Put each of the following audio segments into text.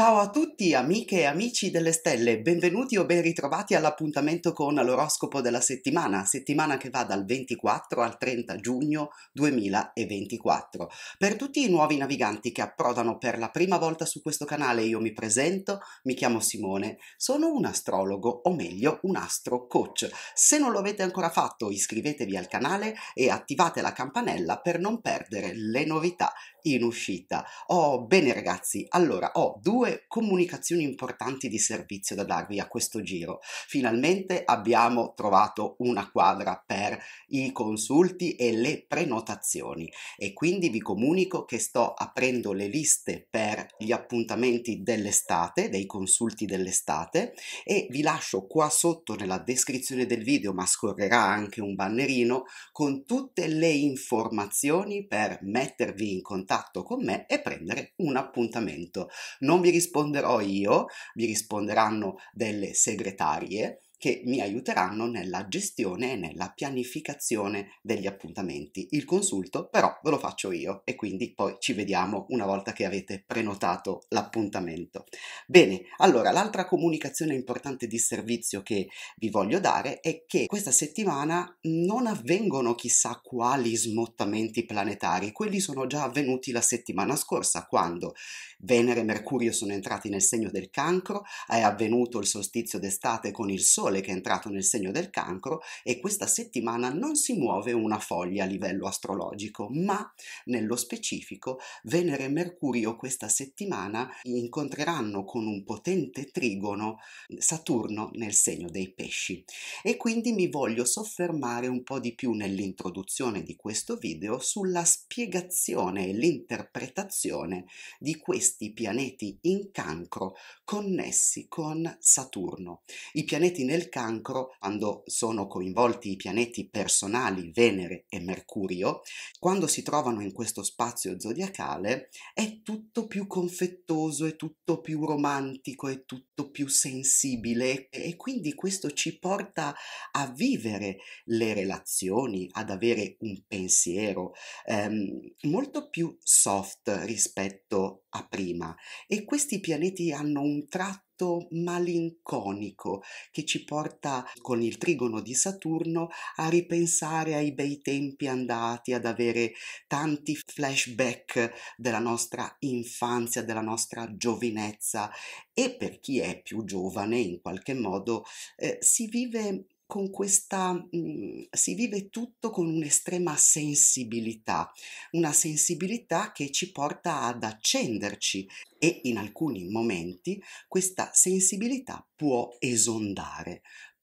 Ciao a tutti! tutti amiche e amici delle stelle, benvenuti o ben ritrovati all'appuntamento con l'oroscopo della settimana, settimana che va dal 24 al 30 giugno 2024. Per tutti i nuovi naviganti che approdano per la prima volta su questo canale io mi presento, mi chiamo Simone, sono un astrologo o meglio un astro coach. Se non lo avete ancora fatto iscrivetevi al canale e attivate la campanella per non perdere le novità in uscita. Oh bene ragazzi, allora ho due comunicazioni indicazioni importanti di servizio da darvi a questo giro. Finalmente abbiamo trovato una quadra per i consulti e le prenotazioni e quindi vi comunico che sto aprendo le liste per gli appuntamenti dell'estate, dei consulti dell'estate e vi lascio qua sotto nella descrizione del video, ma scorrerà anche un bannerino con tutte le informazioni per mettervi in contatto con me e prendere un appuntamento. Non vi risponderò io, vi risponderanno delle segretarie che mi aiuteranno nella gestione e nella pianificazione degli appuntamenti. Il consulto però ve lo faccio io e quindi poi ci vediamo una volta che avete prenotato l'appuntamento. Bene, allora l'altra comunicazione importante di servizio che vi voglio dare è che questa settimana non avvengono chissà quali smottamenti planetari, quelli sono già avvenuti la settimana scorsa quando Venere e Mercurio sono entrati nel segno del cancro, è avvenuto il solstizio d'estate con il sole Sole che è entrato nel segno del cancro e questa settimana non si muove una foglia a livello astrologico, ma nello specifico Venere e Mercurio questa settimana incontreranno con un potente trigono Saturno nel segno dei pesci e quindi mi voglio soffermare un po' di più nell'introduzione di questo video sulla spiegazione e l'interpretazione di questi pianeti in cancro connessi con Saturno. I pianeti nel del cancro, quando sono coinvolti i pianeti personali Venere e Mercurio, quando si trovano in questo spazio zodiacale, è tutto più confettoso, è tutto più romantico, è tutto più sensibile e quindi questo ci porta a vivere le relazioni, ad avere un pensiero ehm, molto più soft rispetto a prima e questi pianeti hanno un tratto malinconico che ci porta con il trigono di Saturno a ripensare ai bei tempi andati, ad avere tanti flashback della nostra infanzia, della nostra giovinezza e per chi è più giovane in qualche modo eh, si vive con questa, mh, mhmm, si vive tutto con un'estrema sensibilità, una sensibilità che ci porta ad accenderci e in alcuni momenti questa sensibilità può esondare,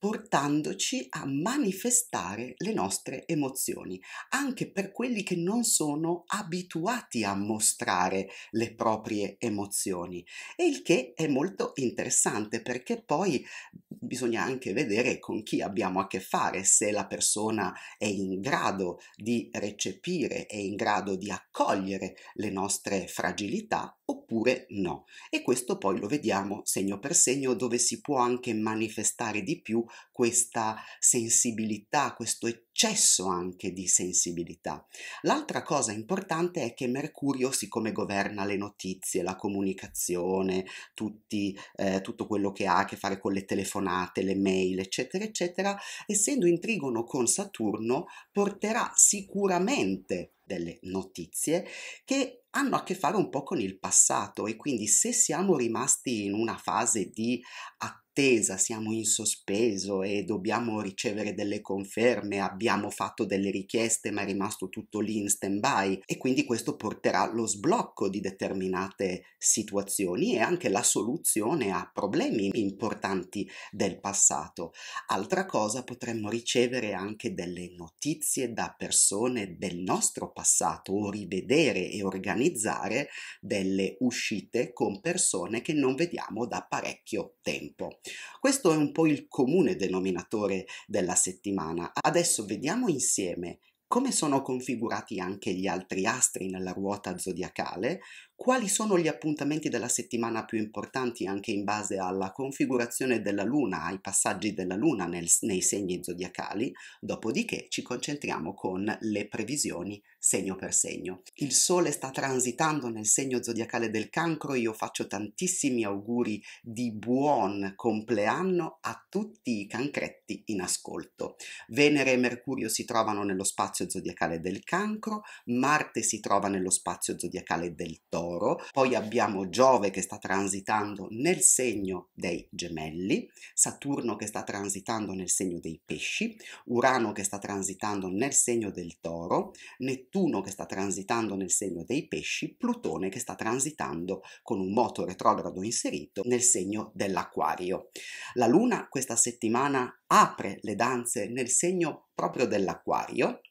portandoci a manifestare le nostre emozioni, anche per quelli che non sono abituati a mostrare le proprie emozioni. E il che è molto interessante perché poi bisogna anche vedere con chi abbiamo a che fare, se la persona è in grado di recepire, è in grado di accogliere le nostre fragilità oppure no. E questo poi lo vediamo segno per segno dove si può anche manifestare di più questa sensibilità, questo eccesso anche di sensibilità. L'altra cosa importante è che Mercurio, siccome governa le notizie, la comunicazione, tutti, eh, tutto quello che ha a che fare con le telefonate, le mail, eccetera, eccetera, essendo in trigono con Saturno, porterà sicuramente delle notizie che hanno a che fare un po' con il passato e quindi se siamo rimasti in una fase di attività attesa, siamo in sospeso e dobbiamo ricevere delle conferme, abbiamo fatto delle richieste ma è rimasto tutto lì in stand-by e quindi questo porterà allo sblocco di determinate situazioni e anche la soluzione a problemi importanti del passato. Altra cosa, potremmo ricevere anche delle notizie da persone del nostro passato o rivedere e organizzare delle uscite con persone che non vediamo da parecchio tempo. Questo è un po' il comune denominatore della settimana. Adesso vediamo insieme come sono configurati anche gli altri astri nella ruota zodiacale, quali sono gli appuntamenti della settimana più importanti anche in base alla configurazione della Luna, ai passaggi della Luna nel, nei segni zodiacali, dopodiché ci concentriamo con le previsioni segno per segno. Il Sole sta transitando nel segno zodiacale del cancro, io faccio tantissimi auguri di buon compleanno a tutti i cancretti in ascolto. Venere e Mercurio si trovano nello spazio zodiacale del cancro, Marte si trova nello spazio zodiacale del toro, d'oro, poi abbiamo Giove che sta transitando nel segno dei gemelli, Saturno che sta transitando nel segno dei pesci, Urano che sta transitando nel segno del toro, Nettuno che sta transitando nel segno dei pesci, Plutone che sta transitando con un moto retrogrado inserito nel segno dell'acquario. La Luna questa settimana apre le danze nel segno proprio dell'acquario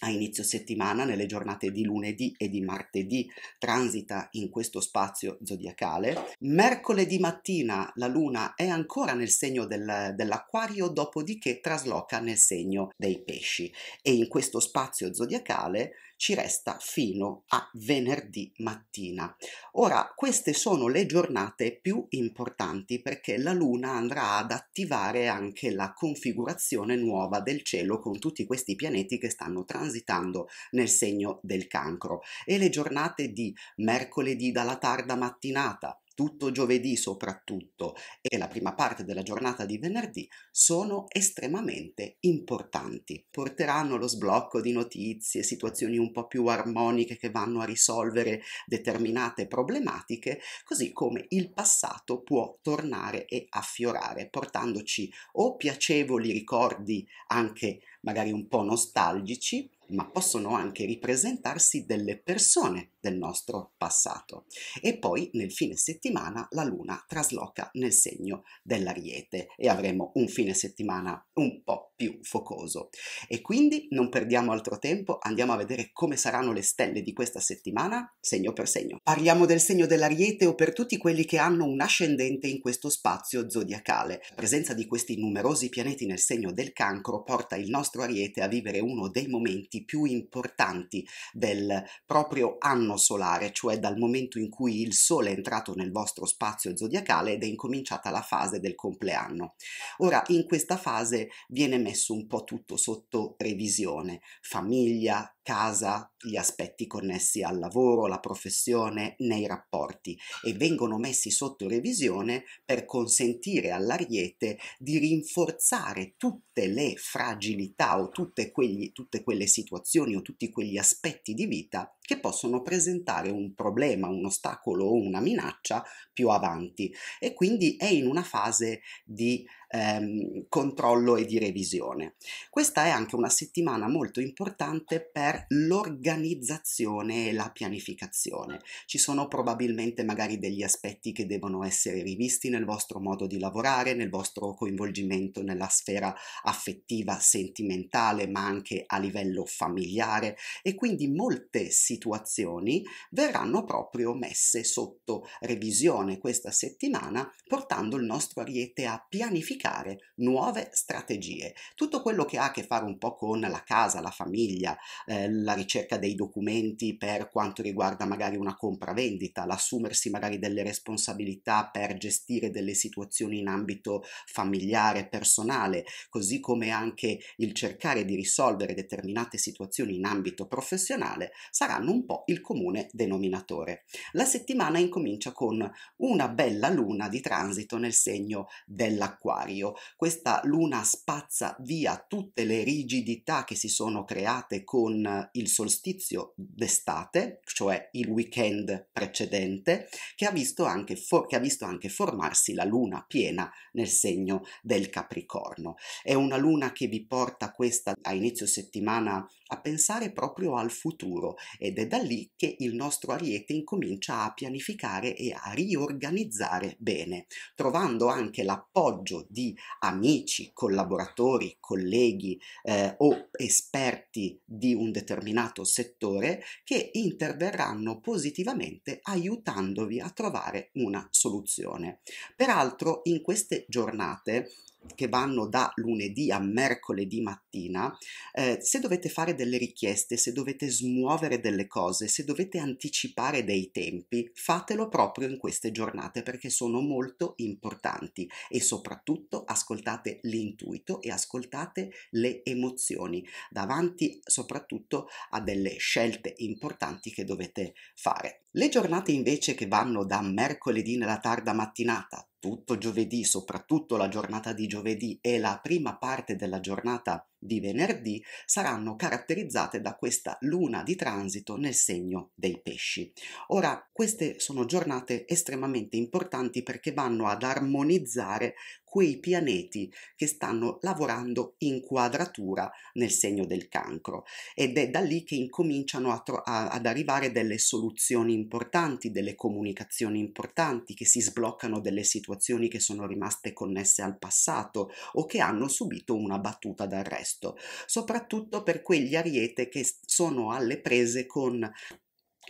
a inizio settimana, nelle giornate di lunedì e di martedì, transita in questo spazio zodiacale. Mercoledì mattina la Luna è ancora nel segno del, dell'acquario, dopodiché trasloca nel segno dei pesci e in questo spazio zodiacale ci resta fino a venerdì mattina. Ora, queste sono le giornate più importanti perché la Luna andrà ad attivare anche la configurazione nuova del cielo con tutti questi pianeti che stanno transitando nel segno del cancro e le giornate di mercoledì dalla tarda mattinata, tutto giovedì soprattutto e la prima parte della giornata di venerdì sono estremamente importanti. Porteranno allo sblocco di notizie, situazioni un po' più armoniche che vanno a risolvere determinate problematiche, così come il passato può tornare e affiorare, portandoci o piacevoli ricordi anche magari un po' nostalgici, ma possono anche ripresentarsi delle persone del nostro passato. E poi nel fine settimana la luna trasloca nel segno dell'ariete e avremo un fine settimana un po' più focoso. E quindi non perdiamo altro tempo, andiamo a vedere come saranno le stelle di questa settimana, segno per segno. Parliamo del segno dell'ariete o per tutti quelli che hanno un ascendente in questo spazio zodiacale. La presenza di questi numerosi pianeti nel segno del cancro porta il nostro ariete a vivere uno dei momenti eventi più importanti del proprio anno solare, cioè dal momento in cui il Sole è entrato nel vostro spazio zodiacale ed è incominciata la fase del compleanno. Ora, in questa fase viene messo un po' tutto sotto revisione, famiglia, casa, gli aspetti connessi al lavoro, la professione, nei rapporti e vengono messi sotto revisione per consentire all'ariete di rinforzare tutte le fragilità o tutte, quegli, tutte quelle situazioni o tutti quegli aspetti di vita che possono presentare un problema, un ostacolo o una minaccia più avanti e quindi è in una fase di ehm, controllo e di revisione. Questa è anche una settimana molto importante per l'organizzazione e la pianificazione. Ci sono probabilmente magari degli aspetti che devono essere rivisti nel vostro modo di lavorare, nel vostro coinvolgimento nella sfera affettiva, sentimentale, ma anche a livello familiare e quindi molte situazioni verranno proprio messe sotto revisione questa settimana portando il nostro ariete a pianificare pianificare nuove strategie. Tutto quello che ha a che fare un po' con la casa, la famiglia, eh, la ricerca dei documenti per quanto riguarda magari una compravendita, l'assumersi magari delle responsabilità per gestire delle situazioni in ambito familiare, personale, così come anche il cercare di risolvere determinate situazioni in ambito professionale, saranno un po' il comune denominatore. La settimana incomincia con una bella luna di transito nel segno dell'acquario contrario, questa luna spazza via tutte le rigidità che si sono create con eh, il solstizio d'estate, cioè il weekend precedente, che ha visto anche, for- ha visto anche formarsi la luna piena nel segno del Capricorno. È una luna che vi porta questa a inizio settimana a pensare proprio al futuro ed è da lì che il nostro ariete incomincia a pianificare e a riorganizzare bene, trovando anche l'appoggio di amici, collaboratori, colleghi eh, o esperti di un determinato settore che interverranno positivamente aiutandovi a trovare una soluzione. Peraltro in queste giornate che vanno da lunedì a mercoledì mattina, eh, se dovete fare delle richieste, se dovete smuovere delle cose, se dovete anticipare dei tempi, fatelo proprio in queste giornate perché sono molto importanti e soprattutto ascoltate l'intuito e ascoltate le emozioni davanti soprattutto a delle scelte importanti che dovete fare. Le giornate invece che vanno da mercoledì nella tarda mattinata tutto giovedì, soprattutto la giornata di giovedì e la prima parte della giornata di venerdì saranno caratterizzate da questa luna di transito nel segno dei pesci. Ora, queste sono giornate estremamente importanti perché vanno ad armonizzare quei pianeti che stanno lavorando in quadratura nel segno del cancro ed è da lì che incominciano a tro- a- ad arrivare delle soluzioni importanti, delle comunicazioni importanti, che si sbloccano delle situazioni che sono rimaste connesse al passato o che hanno subito una battuta d'arresto presto, soprattutto per quegli ariete che sono alle prese con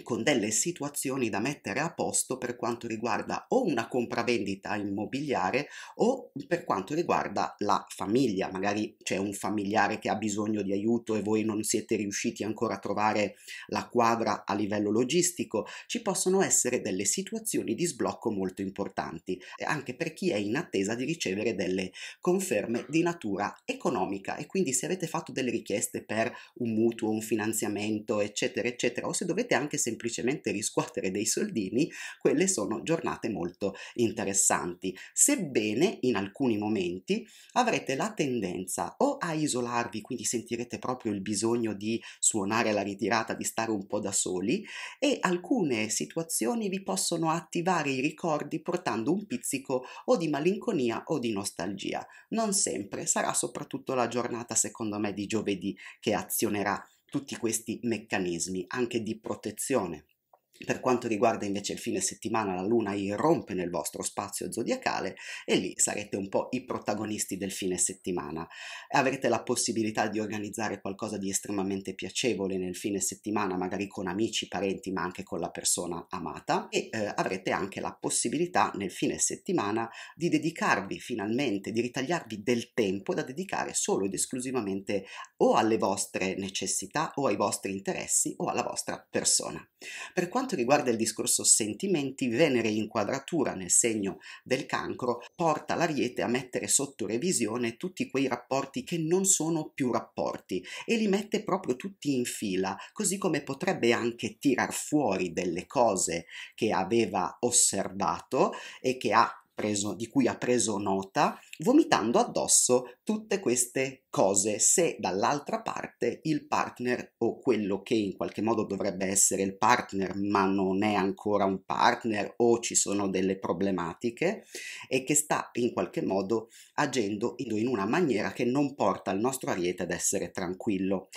con delle situazioni da mettere a posto per quanto riguarda o una compravendita immobiliare o per quanto riguarda la famiglia. Magari c'è un familiare che ha bisogno di aiuto e voi non siete riusciti ancora a trovare la quadra a livello logistico. Ci possono essere delle situazioni di sblocco molto importanti, eh, anche per chi è in attesa di ricevere delle conferme di natura economica e quindi se avete fatto delle richieste per un mutuo, un finanziamento, eccetera, eccetera, o se dovete anche semplicemente riscuotere dei soldini, quelle sono giornate molto interessanti. Sebbene in alcuni momenti avrete la tendenza o a isolarvi, quindi sentirete proprio il bisogno di suonare la ritirata, di stare un po' da soli e alcune situazioni vi possono attivare i ricordi portando un pizzico o di malinconia o di nostalgia. Non sempre, sarà soprattutto la giornata secondo me di giovedì che azionerà tutti questi meccanismi anche di protezione per quanto riguarda invece il fine settimana, la Luna irrompe nel vostro spazio zodiacale e lì sarete un po' i protagonisti del fine settimana. Avrete la possibilità di organizzare qualcosa di estremamente piacevole nel fine settimana, magari con amici, parenti, ma anche con la persona amata e eh, avrete anche la possibilità nel fine settimana di dedicarvi finalmente, di ritagliarvi del tempo da dedicare solo ed esclusivamente o alle vostre necessità o ai vostri interessi o alla vostra persona. Per quanto quanto riguarda il discorso sentimenti, Venere in quadratura nel segno del cancro porta l'ariete a mettere sotto revisione tutti quei rapporti che non sono più rapporti e li mette proprio tutti in fila, così come potrebbe anche tirar fuori delle cose che aveva osservato e che ha preso, di cui ha preso nota, vomitando addosso tutte queste cose se dall'altra parte il partner o quello che in qualche modo dovrebbe essere il partner ma non è ancora un partner o ci sono delle problematiche e che sta in qualche modo agendo in una maniera che non porta il nostro ariete ad essere tranquillo.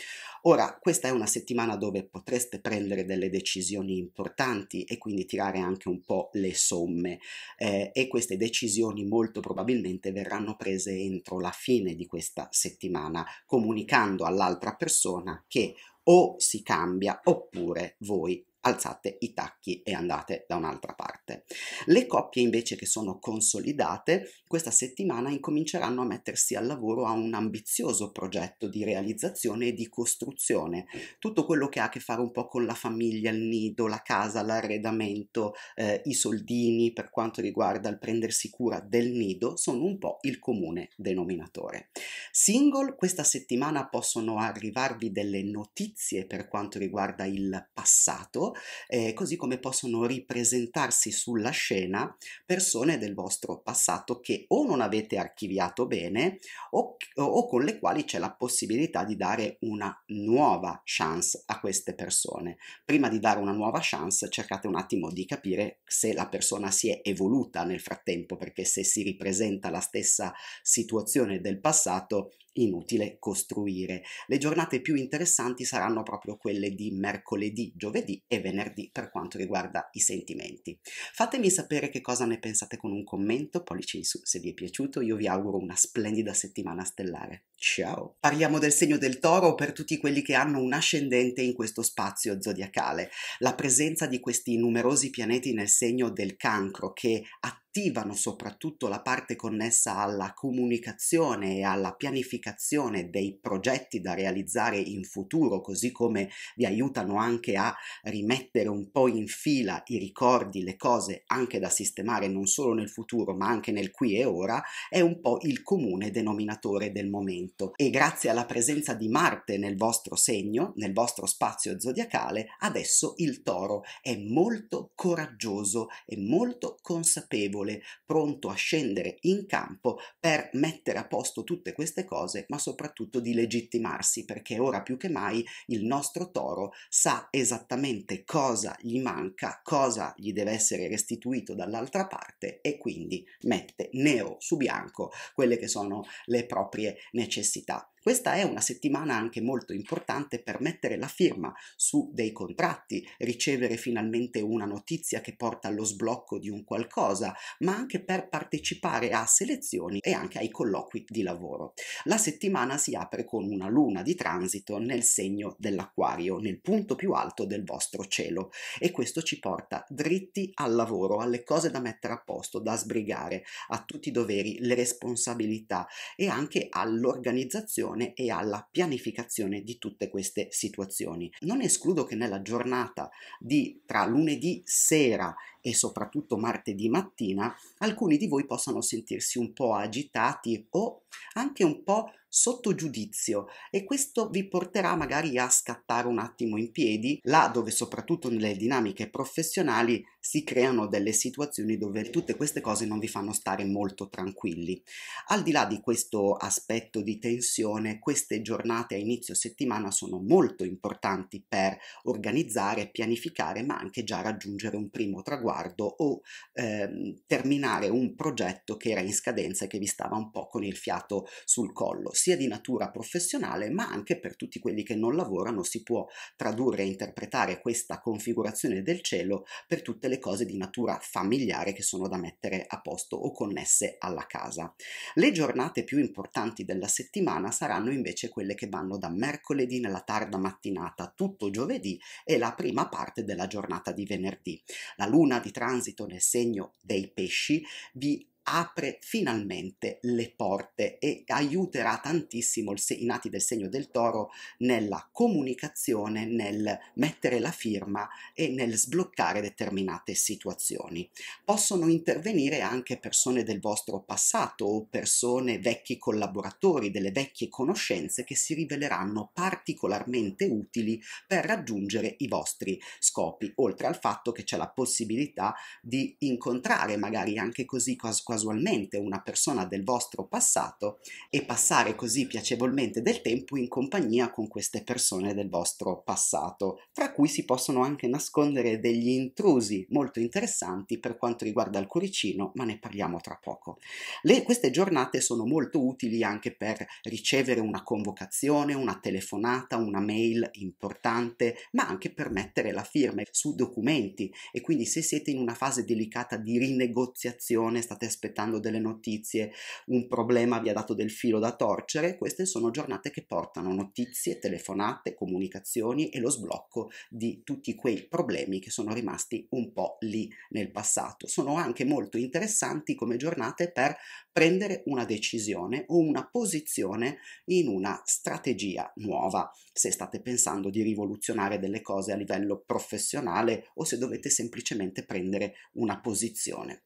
Ora, questa è una settimana dove potreste prendere delle decisioni importanti e quindi tirare anche un po' le somme eh, e queste decisioni molto probabilmente verranno prese entro la fine di questa settimana, comunicando all'altra persona che o si cambia oppure voi alzate i tacchi e andate da un'altra parte. Le coppie invece che sono consolidate questa settimana incominceranno a mettersi al lavoro a un ambizioso progetto di realizzazione e di costruzione. Tutto quello che ha a che fare un po' con la famiglia, il nido, la casa, l'arredamento, eh, i soldini per quanto riguarda il prendersi cura del nido sono un po' il comune denominatore. Single, questa settimana possono arrivarvi delle notizie per quanto riguarda il passato, eh, così come possono ripresentarsi sulla scena persone del vostro passato che o non avete archiviato bene o, o con le quali c'è la possibilità di dare una nuova chance a queste persone. Prima di dare una nuova chance cercate un attimo di capire se la persona si è evoluta nel frattempo perché se si ripresenta la stessa situazione del passato inutile costruire. Le giornate più interessanti saranno proprio quelle di mercoledì, giovedì e venerdì per quanto riguarda i sentimenti. Fatemi sapere che cosa ne pensate con un commento, pollice in su se vi è piaciuto, io vi auguro una splendida settimana stellare. Ciao! Parliamo del segno del toro per tutti quelli che hanno un ascendente in questo spazio zodiacale. La presenza di questi numerosi pianeti nel segno del cancro che attendono attivano soprattutto la parte connessa alla comunicazione e alla pianificazione dei progetti da realizzare in futuro, così come vi aiutano anche a rimettere un po' in fila i ricordi, le cose anche da sistemare non solo nel futuro ma anche nel qui e ora, è un po' il comune denominatore del momento. E grazie alla presenza di Marte nel vostro segno, nel vostro spazio zodiacale, adesso il toro è molto coraggioso e molto consapevole consapevole, pronto a scendere in campo per mettere a posto tutte queste cose, ma soprattutto di legittimarsi, perché ora più che mai il nostro toro sa esattamente cosa gli manca, cosa gli deve essere restituito dall'altra parte e quindi mette nero su bianco quelle che sono le proprie necessità. Questa è una settimana anche molto importante per mettere la firma su dei contratti, ricevere finalmente una notizia che porta allo sblocco di un qualcosa, ma anche per partecipare a selezioni e anche ai colloqui di lavoro. La settimana si apre con una luna di transito nel segno dell'acquario, nel punto più alto del vostro cielo e questo ci porta dritti al lavoro, alle cose da mettere a posto, da sbrigare, a tutti i doveri, le responsabilità e anche all'organizzazione prevenzione e alla pianificazione di tutte queste situazioni. Non escludo che nella giornata di tra lunedì sera e soprattutto martedì mattina alcuni di voi possano sentirsi un po' agitati o anche un po' sotto giudizio e questo vi porterà magari a scattare un attimo in piedi, là dove soprattutto nelle dinamiche professionali si creano delle situazioni dove tutte queste cose non vi fanno stare molto tranquilli. Al di là di questo aspetto di tensione, queste giornate a inizio settimana sono molto importanti per organizzare, pianificare, ma anche già raggiungere un primo traguardo o eh, terminare un progetto che era in scadenza e che vi stava un po' con il fiato sul collo sia di natura professionale ma anche per tutti quelli che non lavorano si può tradurre e interpretare questa configurazione del cielo per tutte le cose di natura familiare che sono da mettere a posto o connesse alla casa. Le giornate più importanti della settimana saranno invece quelle che vanno da mercoledì nella tarda mattinata tutto giovedì e la prima parte della giornata di venerdì. La luna di transito nel segno dei pesci vi apre finalmente le porte e aiuterà tantissimo i nati del segno del toro nella comunicazione, nel mettere la firma e nel sbloccare determinate situazioni. Possono intervenire anche persone del vostro passato o persone vecchi collaboratori, delle vecchie conoscenze che si riveleranno particolarmente utili per raggiungere i vostri scopi, oltre al fatto che c'è la possibilità di incontrare magari anche così quasi casualmente una persona del vostro passato e passare così piacevolmente del tempo in compagnia con queste persone del vostro passato, tra cui si possono anche nascondere degli intrusi molto interessanti per quanto riguarda il cuoricino, ma ne parliamo tra poco. Le, queste giornate sono molto utili anche per ricevere una convocazione, una telefonata, una mail importante, ma anche per mettere la firma su documenti e quindi se siete in una fase delicata di rinegoziazione, state aspettando aspettando delle notizie, un problema vi ha dato del filo da torcere, queste sono giornate che portano notizie, telefonate, comunicazioni e lo sblocco di tutti quei problemi che sono rimasti un po' lì nel passato. Sono anche molto interessanti come giornate per prendere una decisione o una posizione in una strategia nuova, se state pensando di rivoluzionare delle cose a livello professionale o se dovete semplicemente prendere una posizione.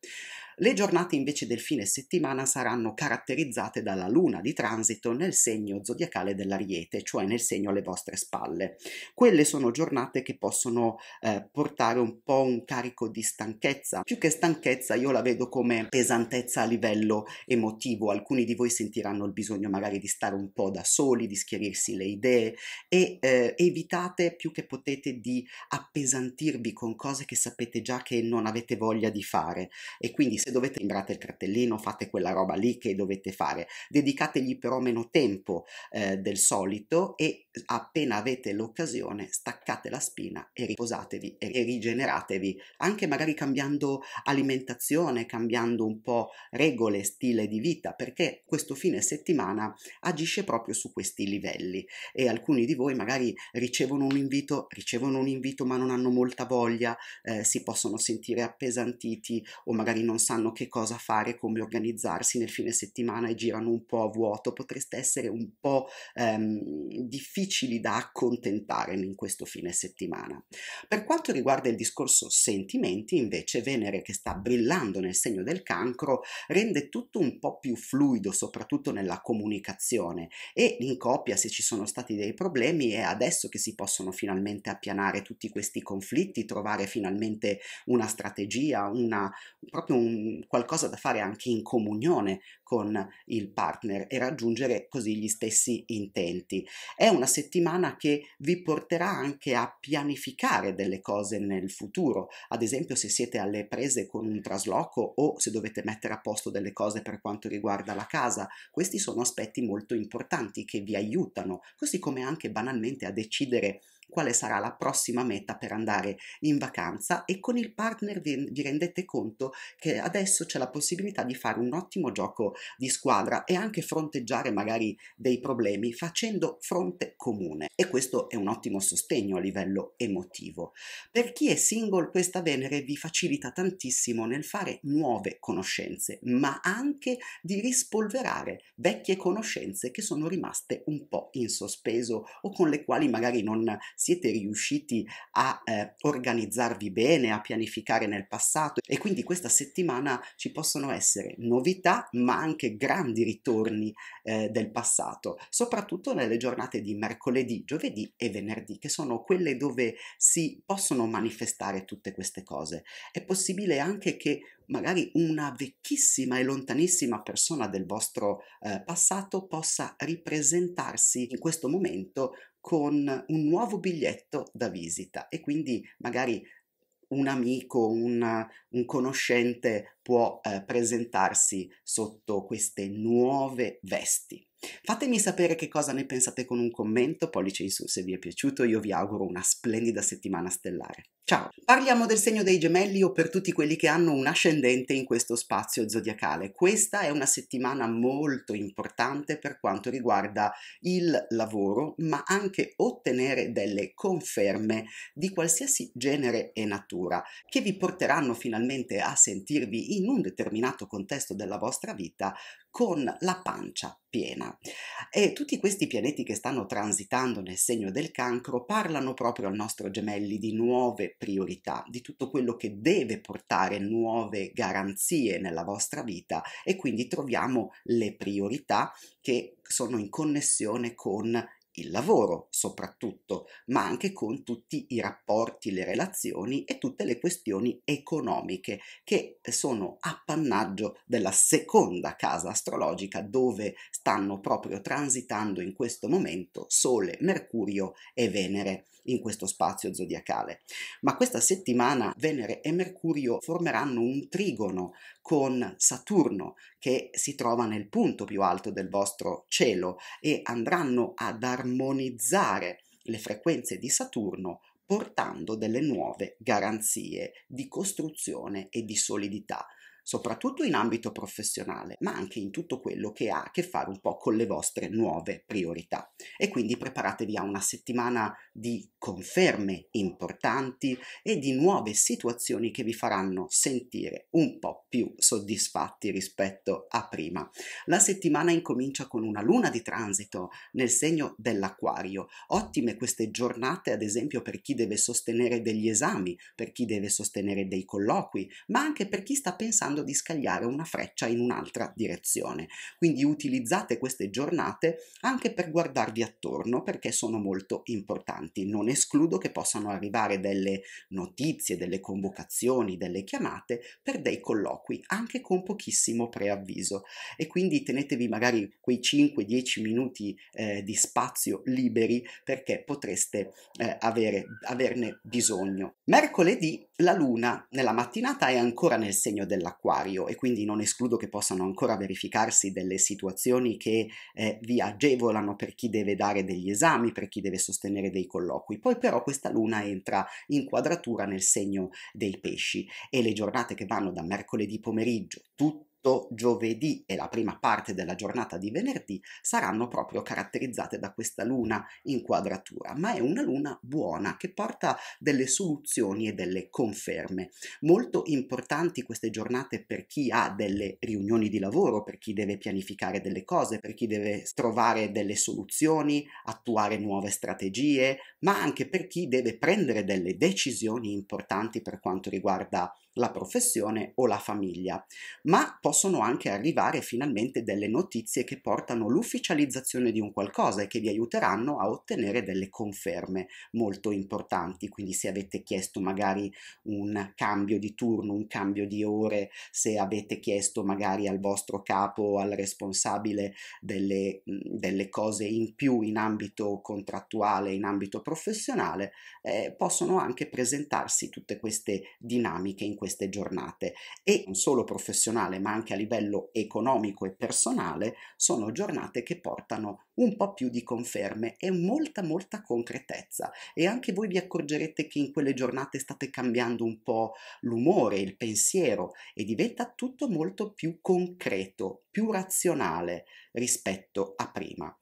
Le giornate invece del fine settimana saranno caratterizzate dalla luna di transito nel segno zodiacale dell'Ariete, cioè nel segno alle vostre spalle. Quelle sono giornate che possono eh, portare un po' un carico di stanchezza. Più che stanchezza io la vedo come pesantezza a livello emotivo. Alcuni di voi sentiranno il bisogno magari di stare un po' da soli, di schierirsi le idee e eh, evitate più che potete di appesantirvi con cose che sapete già che non avete voglia di fare e quindi se dovete imbrate il cartellino, fate quella roba lì che dovete fare, dedicategli però meno tempo eh, del solito e appena avete l'occasione staccate la spina e riposatevi e rigeneratevi, anche magari cambiando alimentazione, cambiando un po' regole, stile di vita, perché questo fine settimana agisce proprio su questi livelli e alcuni di voi magari ricevono un invito, ricevono un invito ma non hanno molta voglia, eh, si possono sentire appesantiti o magari non sanno che cosa fare, come organizzarsi nel fine settimana e girano un po' a vuoto, potreste essere un po' ehm, difficili difficili da accontentare in questo fine settimana. Per quanto riguarda il discorso sentimenti, invece, Venere che sta brillando nel segno del cancro rende tutto un po' più fluido, soprattutto nella comunicazione e in coppia se ci sono stati dei problemi è adesso che si possono finalmente appianare tutti questi conflitti, trovare finalmente una strategia, una, proprio un, qualcosa da fare anche in comunione con il partner e raggiungere così gli stessi intenti. È una settimana che vi porterà anche a pianificare delle cose nel futuro, ad esempio se siete alle prese con un trasloco o se dovete mettere a posto delle cose per quanto riguarda la casa. Questi sono aspetti molto importanti che vi aiutano, così come anche banalmente a decidere quale sarà la prossima meta per andare in vacanza e con il partner vi, vi rendete conto che adesso c'è la possibilità di fare un ottimo gioco di squadra e anche fronteggiare magari dei problemi facendo fronte comune e questo è un ottimo sostegno a livello emotivo. Per chi è single questa Venere vi facilita tantissimo nel fare nuove conoscenze ma anche di rispolverare vecchie conoscenze che sono rimaste un po' in sospeso o con le quali magari non siete riusciti a eh, organizzarvi bene, a pianificare nel passato e quindi questa settimana ci possono essere novità ma anche grandi ritorni eh, del passato, soprattutto nelle giornate di mercoledì, giovedì e venerdì che sono quelle dove si possono manifestare tutte queste cose. È possibile anche che magari una vecchissima e lontanissima persona del vostro eh, passato possa ripresentarsi in questo momento con un nuovo biglietto da visita e quindi magari un amico, una, un conoscente può eh, presentarsi sotto queste nuove vesti. Fatemi sapere che cosa ne pensate con un commento, pollice in su se vi è piaciuto, io vi auguro una splendida settimana stellare. Ciao, parliamo del segno dei gemelli o per tutti quelli che hanno un ascendente in questo spazio zodiacale. Questa è una settimana molto importante per quanto riguarda il lavoro, ma anche ottenere delle conferme di qualsiasi genere e natura, che vi porteranno finalmente a sentirvi in un determinato contesto della vostra vita con la pancia piena. E tutti questi pianeti che stanno transitando nel segno del cancro parlano proprio al nostro gemelli di nuove priorità, di tutto quello che deve portare nuove garanzie nella vostra vita e quindi troviamo le priorità che sono in connessione con il lavoro soprattutto, ma anche con tutti i rapporti, le relazioni e tutte le questioni economiche che sono appannaggio della seconda casa astrologica dove stanno proprio transitando in questo momento Sole, Mercurio e Venere in questo spazio zodiacale. Ma questa settimana Venere e Mercurio formeranno un trigono con Saturno che si trova nel punto più alto del vostro cielo e andranno a dar armonizzare le frequenze di Saturno portando delle nuove garanzie di costruzione e di solidità soprattutto in ambito professionale, ma anche in tutto quello che ha a che fare un po' con le vostre nuove priorità. E quindi preparatevi a una settimana di conferme importanti e di nuove situazioni che vi faranno sentire un po' più soddisfatti rispetto a prima. La settimana incomincia con una luna di transito nel segno dell'acquario. Ottime queste giornate, ad esempio, per chi deve sostenere degli esami, per chi deve sostenere dei colloqui, ma anche per chi sta pensando cercando di scagliare una freccia in un'altra direzione. Quindi utilizzate queste giornate anche per guardarvi attorno perché sono molto importanti. Non escludo che possano arrivare delle notizie, delle convocazioni, delle chiamate per dei colloqui anche con pochissimo preavviso e quindi tenetevi magari quei 5-10 minuti eh, di spazio liberi perché potreste eh, avere, averne bisogno. Mercoledì la luna nella mattinata è ancora nel segno dell'acquario e quindi non escludo che possano ancora verificarsi delle situazioni che eh, vi agevolano per chi deve dare degli esami, per chi deve sostenere dei colloqui. Poi però questa luna entra in quadratura nel segno dei pesci e le giornate che vanno da mercoledì pomeriggio tutto tutto giovedì e la prima parte della giornata di venerdì saranno proprio caratterizzate da questa luna in quadratura, ma è una luna buona che porta delle soluzioni e delle conferme. Molto importanti queste giornate per chi ha delle riunioni di lavoro, per chi deve pianificare delle cose, per chi deve trovare delle soluzioni, attuare nuove strategie, ma anche per chi deve prendere delle decisioni importanti per quanto riguarda la professione o la famiglia, ma possono anche arrivare finalmente delle notizie che portano all'ufficializzazione di un qualcosa e che vi aiuteranno a ottenere delle conferme molto importanti, quindi se avete chiesto magari un cambio di turno, un cambio di ore, se avete chiesto magari al vostro capo o al responsabile delle, delle cose in più in ambito contrattuale, in ambito professionale, eh, possono anche presentarsi tutte queste dinamiche in queste giornate e non solo professionale ma anche a livello economico e personale sono giornate che portano un po' più di conferme e molta molta concretezza e anche voi vi accorgerete che in quelle giornate state cambiando un po' l'umore, il pensiero e diventa tutto molto più concreto, più razionale rispetto a prima.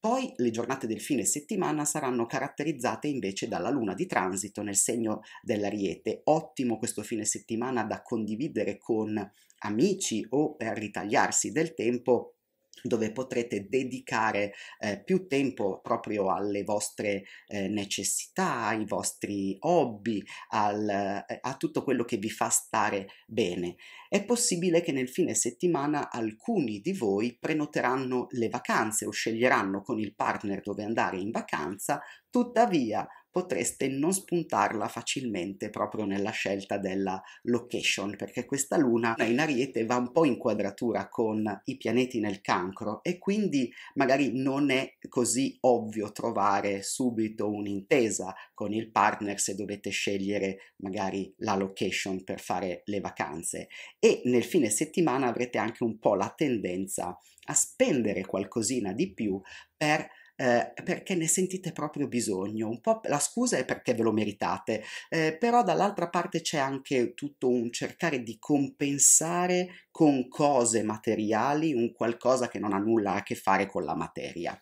Poi le giornate del fine settimana saranno caratterizzate invece dalla luna di transito nel segno dell'ariete. Ottimo questo fine settimana da condividere con amici o per ritagliarsi del tempo dove potrete dedicare eh, più tempo proprio alle vostre eh, necessità, ai vostri hobby, al, eh, a tutto quello che vi fa stare bene. È possibile che nel fine settimana alcuni di voi prenoteranno le vacanze o sceglieranno con il partner dove andare in vacanza, tuttavia potreste non spuntarla facilmente proprio nella scelta della location, perché questa luna in ariete va un po' in quadratura con i pianeti nel cancro e quindi magari non è così ovvio trovare subito un'intesa con il partner se dovete scegliere magari la location per fare le vacanze e nel fine settimana avrete anche un po' la tendenza a spendere qualcosina di più per eh, perché ne sentite proprio bisogno. Un po' la scusa è perché ve lo meritate, eh, però dall'altra parte c'è anche tutto un cercare di compensare con cose materiali, un qualcosa che non ha nulla a che fare con la materia.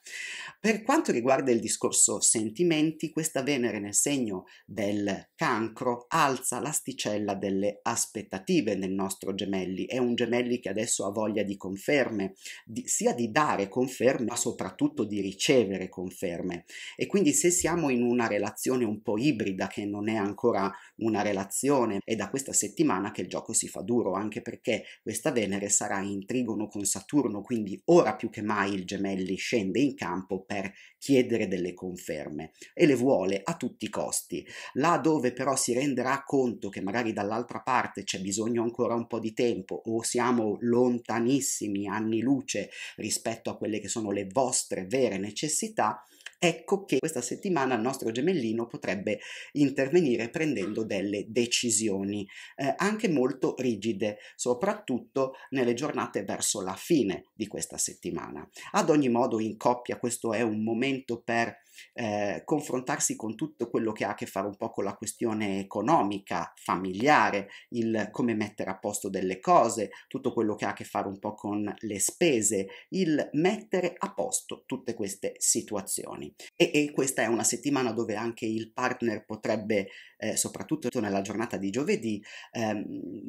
Per quanto riguarda il discorso sentimenti, questa Venere nel segno del cancro alza l'asticella delle aspettative nel nostro gemelli, è un gemelli che adesso ha voglia di conferme, di, sia di dare conferme ma soprattutto di ricevere conferme e quindi se siamo in una relazione un po' ibrida che non è ancora una relazione è da questa settimana che il gioco si fa duro anche perché questa questa Venere sarà in trigono con Saturno, quindi ora più che mai il gemelli scende in campo per chiedere delle conferme e le vuole a tutti i costi. Là dove però si renderà conto che magari dall'altra parte c'è bisogno ancora un po' di tempo o siamo lontanissimi anni luce rispetto a quelle che sono le vostre vere necessità, Ecco che questa settimana il nostro gemellino potrebbe intervenire prendendo delle decisioni, eh, anche molto rigide, soprattutto nelle giornate verso la fine di questa settimana. Ad ogni modo, in coppia questo è un momento per eh, confrontarsi con tutto quello che ha a che fare un po' con la questione economica, familiare, il come mettere a posto delle cose, tutto quello che ha a che fare un po' con le spese, il mettere a posto tutte queste situazioni giovani. E, e, questa è una settimana dove anche il partner potrebbe, eh, soprattutto nella giornata di giovedì, ehm,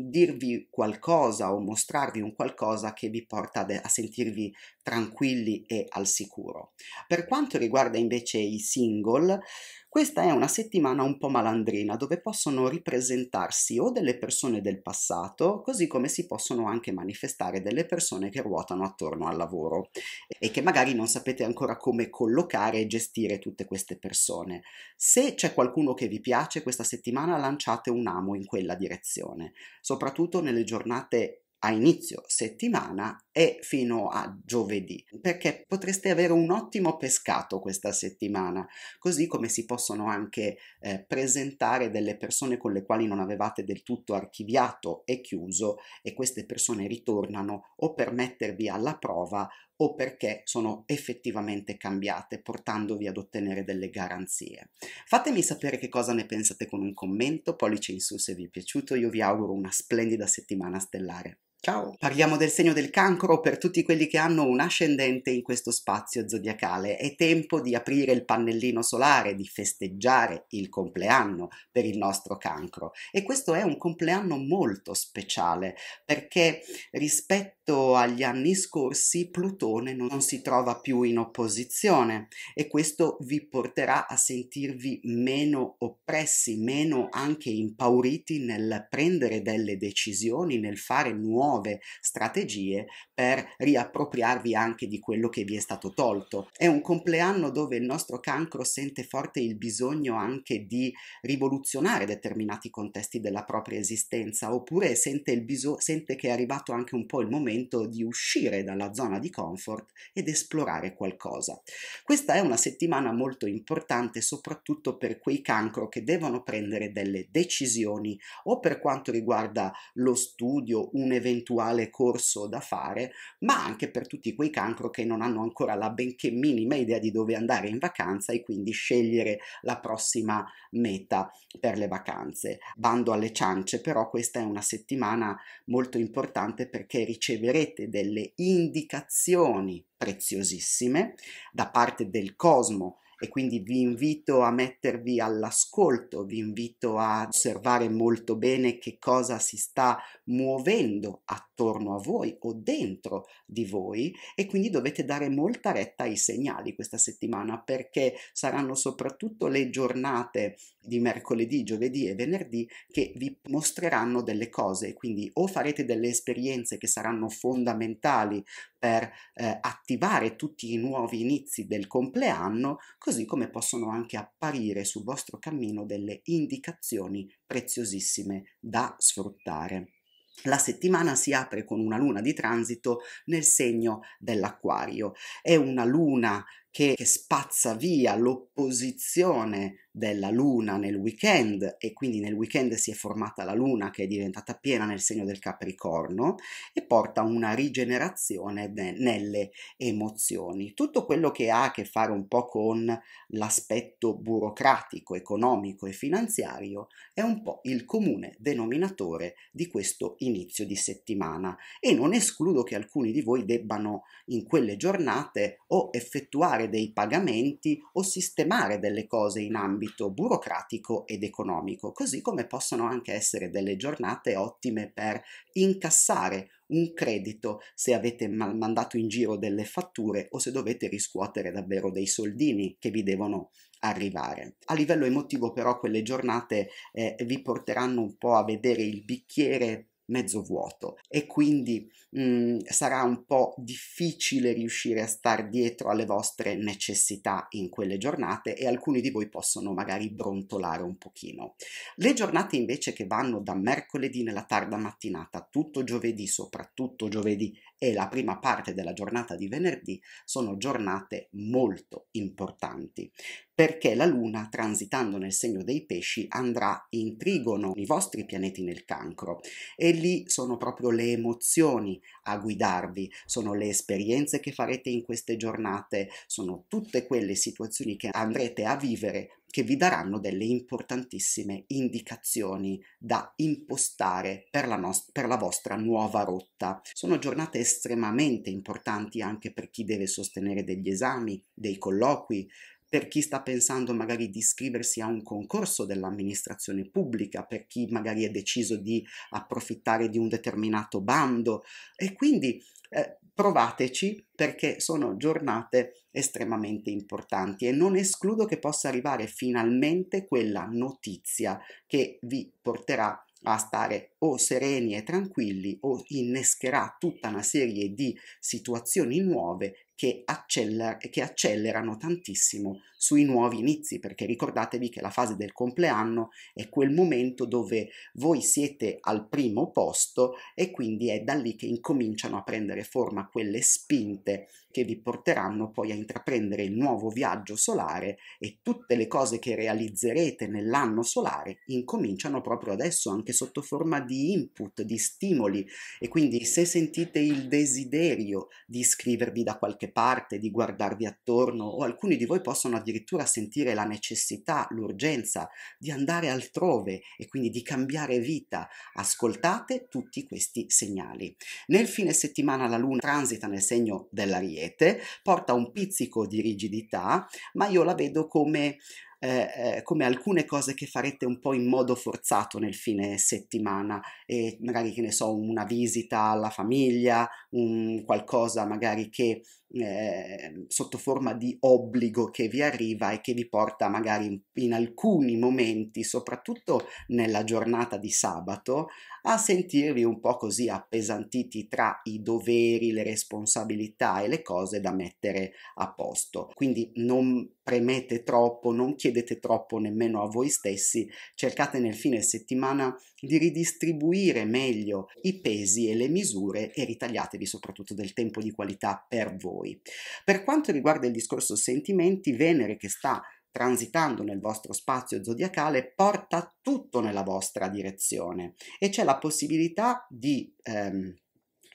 dirvi qualcosa o mostrarvi un qualcosa che vi porta de- a sentirvi tranquilli e al sicuro. Per quanto riguarda invece i single, questa è una settimana un po' malandrina dove possono ripresentarsi o delle persone del passato, così come si possono anche manifestare delle persone che ruotano attorno al lavoro e che magari non sapete ancora come collocare e gestire tutte queste persone. Se c'è qualcuno che vi piace questa settimana lanciate un amo in quella direzione, soprattutto nelle giornate a inizio settimana e fino a giovedì, perché potreste avere un ottimo pescato questa settimana, così come si possono anche eh, presentare delle persone con le quali non avevate del tutto archiviato e chiuso e queste persone ritornano o per mettervi alla prova o perché sono effettivamente cambiate, portandovi ad ottenere delle garanzie. Fatemi sapere che cosa ne pensate con un commento, pollice in su se vi è piaciuto, io vi auguro una splendida settimana stellare. Ciao! Parliamo del segno del cancro per tutti quelli che hanno un ascendente in questo spazio zodiacale. È tempo di aprire il pannellino solare, di festeggiare il compleanno per il nostro cancro. E questo è un compleanno molto speciale perché rispetto agli anni scorsi Plutone non si trova più in opposizione e questo vi porterà a sentirvi meno oppressi, meno anche impauriti nel prendere delle decisioni, nel fare nuove nuove strategie per riappropriarvi anche di quello che vi è stato tolto. È un compleanno dove il nostro cancro sente forte il bisogno anche di rivoluzionare determinati contesti della propria esistenza, oppure sente, il biso- sente che è arrivato anche un po' il momento di uscire dalla zona di comfort ed esplorare qualcosa. Questa è una settimana molto importante soprattutto per quei cancro che devono prendere delle decisioni o per quanto riguarda lo studio, un evento eventuale corso da fare, ma anche per tutti quei cancro che non hanno ancora la benché minima idea di dove andare in vacanza e quindi scegliere la prossima meta per le vacanze. Bando alle ciance, però questa è una settimana molto importante perché riceverete delle indicazioni preziosissime da parte del cosmo e quindi vi invito a mettervi all'ascolto, vi invito a osservare molto bene che cosa si sta muovendo attorno a voi o dentro di voi e quindi dovete dare molta retta ai segnali questa settimana perché saranno soprattutto le giornate di mercoledì, giovedì e venerdì che vi mostreranno delle cose, quindi o farete delle esperienze che saranno fondamentali per eh, attivare tutti i nuovi inizi del compleanno, così come possono anche apparire sul vostro cammino delle indicazioni preziosissime da sfruttare. La settimana si apre con una luna di transito nel segno dell'acquario. È una luna che, che spazza via l'opposizione della luna nel weekend e quindi nel weekend si è formata la luna che è diventata piena nel segno del capricorno e porta una rigenerazione de- nelle emozioni. Tutto quello che ha a che fare un po' con l'aspetto burocratico, economico e finanziario è un po' il comune denominatore di questo inizio di settimana e non escludo che alcuni di voi debbano in quelle giornate o effettuare regolare dei pagamenti o sistemare delle cose in ambito burocratico ed economico, così come possono anche essere delle giornate ottime per incassare un credito se avete mandato in giro delle fatture o se dovete riscuotere davvero dei soldini che vi devono arrivare. A livello emotivo però quelle giornate eh, vi porteranno un po' a vedere il bicchiere mezzo vuoto e quindi mh, mm, sarà un po' difficile riuscire a star dietro alle vostre necessità in quelle giornate e alcuni di voi possono magari brontolare un pochino. Le giornate invece che vanno da mercoledì nella tarda mattinata tutto giovedì, soprattutto giovedì e la prima parte della giornata di venerdì sono giornate molto importanti perché la luna transitando nel segno dei pesci andrà in trigono i vostri pianeti nel cancro e lì sono proprio le emozioni a guidarvi, sono le esperienze che farete in queste giornate, sono tutte quelle situazioni che andrete a vivere che vi daranno delle importantissime indicazioni da impostare per la, nost- per la vostra nuova rotta. Sono giornate estremamente importanti anche per chi deve sostenere degli esami, dei colloqui, per chi sta pensando magari di iscriversi a un concorso dell'amministrazione pubblica, per chi magari è deciso di approfittare di un determinato bando e quindi eh, provateci perché sono giornate estremamente importanti e non escludo che possa arrivare finalmente quella notizia che vi porterà a stare o sereni e tranquilli o innescherà tutta una serie di situazioni nuove che, acceler- che accelerano tantissimo sui nuovi inizi, perché ricordatevi che la fase del compleanno è quel momento dove voi siete al primo posto e quindi è da lì che incominciano a prendere forma quelle spinte che vi porteranno poi a intraprendere il nuovo viaggio solare e tutte le cose che realizzerete nell'anno solare incominciano proprio adesso anche sotto forma di input, di stimoli e quindi se sentite il desiderio di iscrivervi da qualche qualche parte, di guardarvi attorno o alcuni di voi possono addirittura sentire la necessità, l'urgenza di andare altrove e quindi di cambiare vita. Ascoltate tutti questi segnali. Nel fine settimana la luna transita nel segno dell'ariete, porta un pizzico di rigidità, ma io la vedo come eh, eh, come alcune cose che farete un po' in modo forzato nel fine settimana e magari che ne so una visita alla famiglia, un qualcosa magari che eh, sotto forma di obbligo che vi arriva e che vi porta magari in, in alcuni momenti, soprattutto nella giornata di sabato, a sentirvi un po' così appesantiti tra i doveri, le responsabilità e le cose da mettere a posto. Quindi non premete troppo, non chiedete troppo nemmeno a voi stessi, cercate nel fine settimana di ridistribuire meglio i pesi e le misure e ritagliatevi soprattutto del tempo di qualità per voi. Per quanto riguarda il discorso sentimenti, Venere che sta transitando nel vostro spazio zodiacale porta tutto nella vostra direzione e c'è la possibilità di ehm,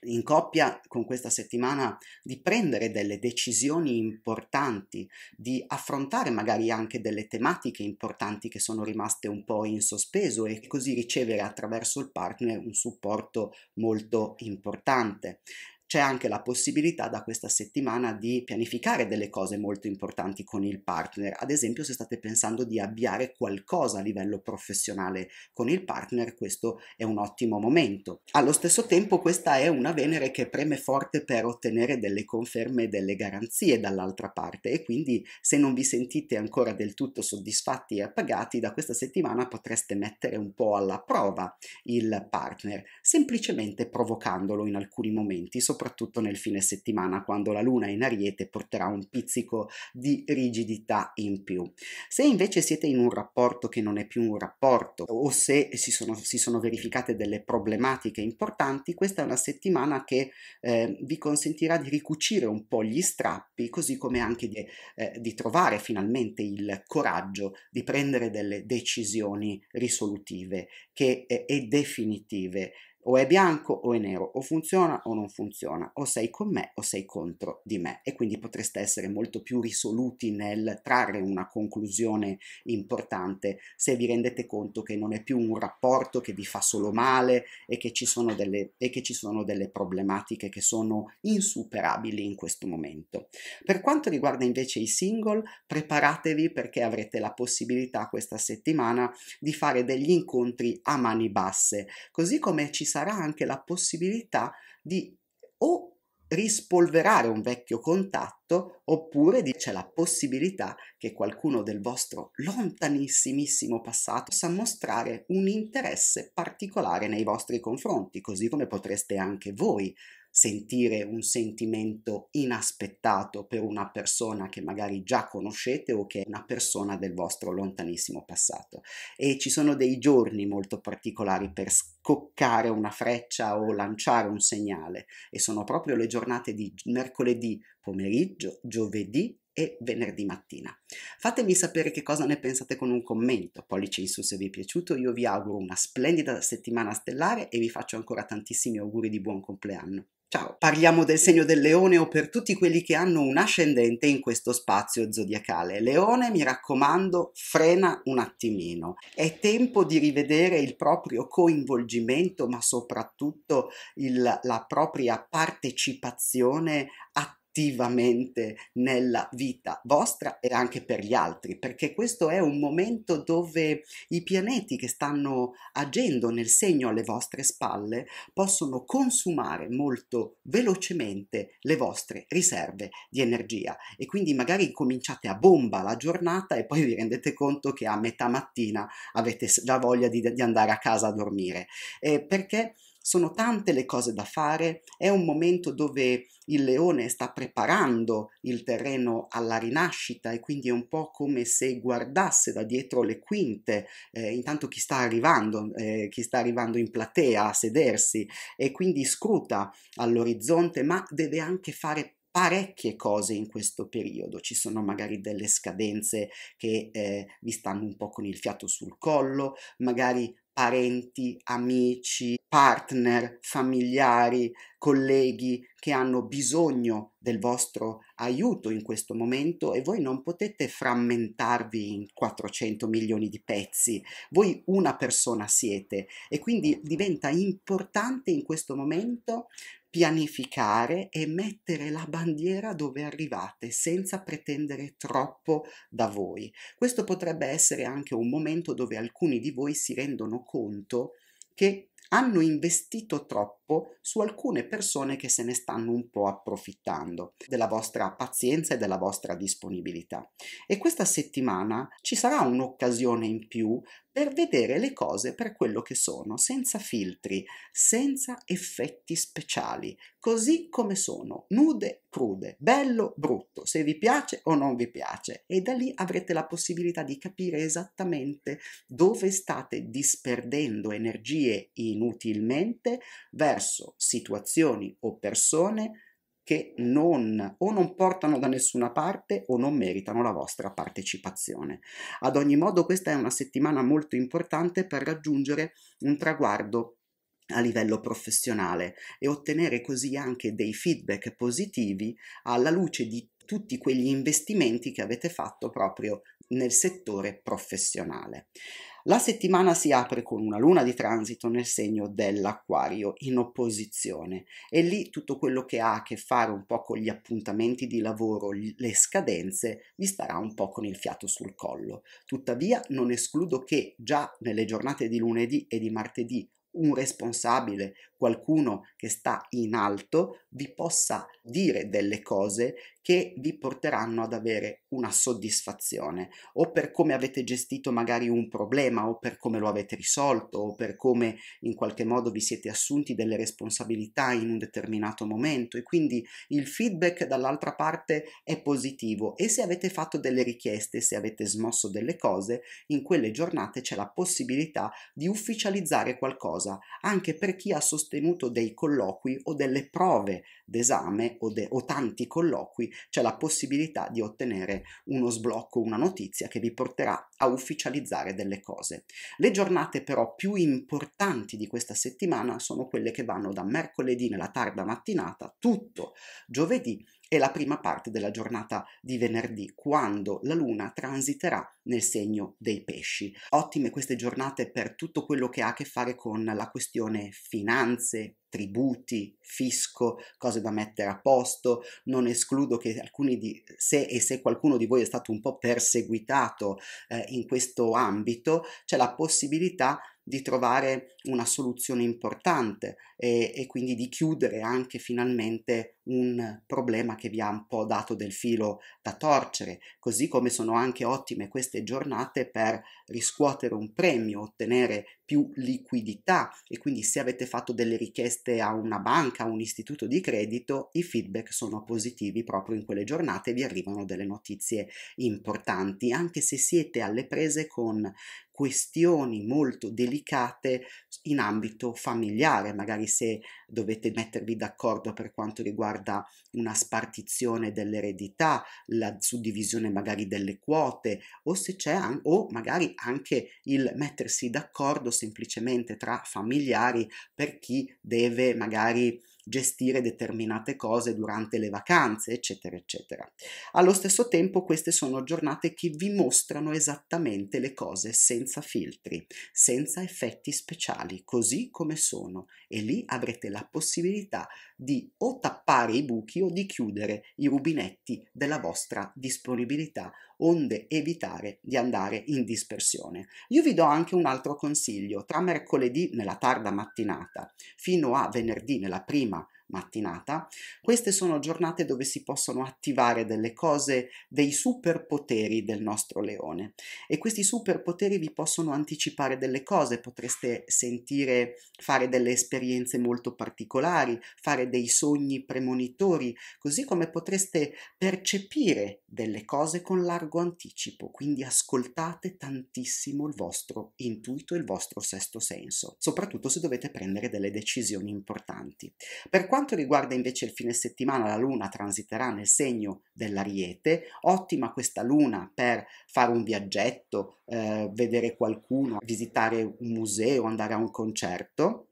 in coppia con questa settimana di prendere delle decisioni importanti, di affrontare magari anche delle tematiche importanti che sono rimaste un po' in sospeso e così ricevere attraverso il partner un supporto molto importante c'è anche la possibilità da questa settimana di pianificare delle cose molto importanti con il partner. Ad esempio, se state pensando di avviare qualcosa a livello professionale con il partner, questo è un ottimo momento. Allo stesso tempo, questa è una Venere che preme forte per ottenere delle conferme e delle garanzie dall'altra parte e quindi se non vi sentite ancora del tutto soddisfatti e appagati da questa settimana potreste mettere un po' alla prova il partner, semplicemente provocandolo in alcuni momenti, soprattutto soprattutto nel fine settimana quando la luna in ariete porterà un pizzico di rigidità in più. Se invece siete in un rapporto che non è più un rapporto o se si sono, si sono verificate delle problematiche importanti, questa è una settimana che eh, vi consentirà di ricucire un po' gli strappi, così come anche di, eh, di trovare finalmente il coraggio di prendere delle decisioni risolutive che, eh, e definitive o è bianco o è nero, o funziona o non funziona, o sei con me o sei contro di me e quindi potreste essere molto più risoluti nel trarre una conclusione importante se vi rendete conto che non è più un rapporto che vi fa solo male e che ci sono delle, ci sono delle problematiche che sono insuperabili in questo momento. Per quanto riguarda invece i single, preparatevi perché avrete la possibilità questa settimana di fare degli incontri a mani basse, così come ci sarà anche la possibilità di o rispolverare un vecchio contatto fatto oppure c'è la possibilità che qualcuno del vostro lontanissimissimo passato sa mostrare un interesse particolare nei vostri confronti, così come potreste anche voi sentire un sentimento inaspettato per una persona che magari già conoscete o che è una persona del vostro lontanissimo passato. E ci sono dei giorni molto particolari per scoccare una freccia o lanciare un segnale e sono proprio le giornate di mercoledì, pomeriggio, giovedì e venerdì mattina. Fatemi sapere che cosa ne pensate con un commento, pollice in su se vi è piaciuto, io vi auguro una splendida settimana stellare e vi faccio ancora tantissimi auguri di buon compleanno. Ciao, parliamo del segno del leone o per tutti quelli che hanno un ascendente in questo spazio zodiacale. Leone, mi raccomando, frena un attimino. È tempo di rivedere il proprio coinvolgimento, ma soprattutto il, la propria partecipazione attivamente nella vita vostra e anche per gli altri, perché questo è un momento dove i pianeti che stanno agendo nel segno alle vostre spalle possono consumare molto velocemente le vostre riserve di energia e quindi magari cominciate a bomba la giornata e poi vi rendete conto che a metà mattina avete già voglia di, di andare a casa a dormire, eh, perché sono tante le cose da fare, è un momento dove il leone sta preparando il terreno alla rinascita e quindi è un po' come se guardasse da dietro le quinte, eh, intanto chi sta arrivando, eh, chi sta arrivando in platea a sedersi e quindi scruta all'orizzonte, ma deve anche fare parecchie cose in questo periodo, ci sono magari delle scadenze che eh, vi stanno un po' con il fiato sul collo, magari parenti, amici, partner, familiari, colleghi che hanno bisogno del vostro aiuto in questo momento e voi non potete frammentarvi in 400 milioni di pezzi, voi una persona siete e quindi diventa importante in questo momento pianificare e mettere la bandiera dove arrivate senza pretendere troppo da voi. Questo potrebbe essere anche un momento dove alcuni di voi si rendono conto che hanno investito troppo su alcune persone che se ne stanno un po' approfittando della vostra pazienza e della vostra disponibilità. E questa settimana ci sarà un'occasione in più per vedere le cose per quello che sono, senza filtri, senza effetti speciali, così come sono, nude, crude, bello, brutto, se vi piace o non vi piace. E da lì avrete la possibilità di capire esattamente dove state disperdendo energie inutilmente verso situazioni o persone che non o non portano da nessuna parte o non meritano la vostra partecipazione. Ad ogni modo questa è una settimana molto importante per raggiungere un traguardo a livello professionale e ottenere così anche dei feedback positivi alla luce di tutti quegli investimenti che avete fatto proprio nel settore professionale. La settimana si apre con una luna di transito nel segno dell'acquario in opposizione e lì tutto quello che ha a che fare un po' con gli appuntamenti di lavoro, le scadenze, vi starà un po' con il fiato sul collo. Tuttavia non escludo che già nelle giornate di lunedì e di martedì un responsabile, qualcuno che sta in alto vi possa dire delle cose che vi porteranno ad avere una soddisfazione o per come avete gestito magari un problema o per come lo avete risolto o per come in qualche modo vi siete assunti delle responsabilità in un determinato momento e quindi il feedback dall'altra parte è positivo e se avete fatto delle richieste, se avete smosso delle cose, in quelle giornate c'è la possibilità di ufficializzare qualcosa anche per chi ha sostenuto sostenuto dei colloqui o delle prove d'esame o, de- o tanti colloqui, c'è la possibilità di ottenere uno sblocco, una notizia che vi porterà a ufficializzare delle cose. Le giornate però più importanti di questa settimana sono quelle che vanno da mercoledì nella tarda mattinata, tutto giovedì e la prima parte della giornata di venerdì, quando la Luna transiterà nel segno dei pesci. Ottime queste giornate per tutto quello che ha a che fare con la questione finanze, tributi, fisco, cose da mettere a posto. Non escludo che alcuni di se e se qualcuno di voi è stato un po' perseguitato eh, in questo ambito, c'è la possibilità di trovare una soluzione importante e, eh, e, quindi di chiudere anche finalmente un problema che vi ha un po' dato del filo da torcere, così come sono anche ottime queste giornate per riscuotere un premio, ottenere più liquidità e quindi se avete fatto delle richieste a una banca, a un istituto di credito, i feedback sono positivi proprio in quelle giornate, vi arrivano delle notizie importanti, anche se siete alle prese con questioni molto delicate in ambito familiare, magari se dovete mettervi d'accordo per quanto riguarda una spartizione dell'eredità, la suddivisione magari delle quote o se c'è an- o magari anche il mettersi d'accordo semplicemente tra familiari per chi deve magari gestire determinate cose durante le vacanze, eccetera, eccetera. Allo stesso tempo queste sono giornate che vi mostrano esattamente le cose senza filtri, senza effetti speciali, così come sono e lì avrete la possibilità di o tappare i buchi o di chiudere i rubinetti della vostra disponibilità onde evitare di andare in dispersione. Io vi do anche un altro consiglio, tra mercoledì nella tarda mattinata fino a venerdì nella prima mattinata. Queste sono giornate dove si possono attivare delle cose, dei superpoteri del nostro leone e questi superpoteri vi possono anticipare delle cose, potreste sentire fare delle esperienze molto particolari, fare dei sogni premonitori, così come potreste percepire delle cose con largo anticipo, quindi ascoltate tantissimo il vostro intuito il vostro sesto senso, soprattutto se dovete prendere delle decisioni importanti. Per quanto quanto riguarda invece il fine settimana, la luna transiterà nel segno dell'ariete, ottima questa luna per fare un viaggetto, eh, vedere qualcuno, visitare un museo, andare a un concerto,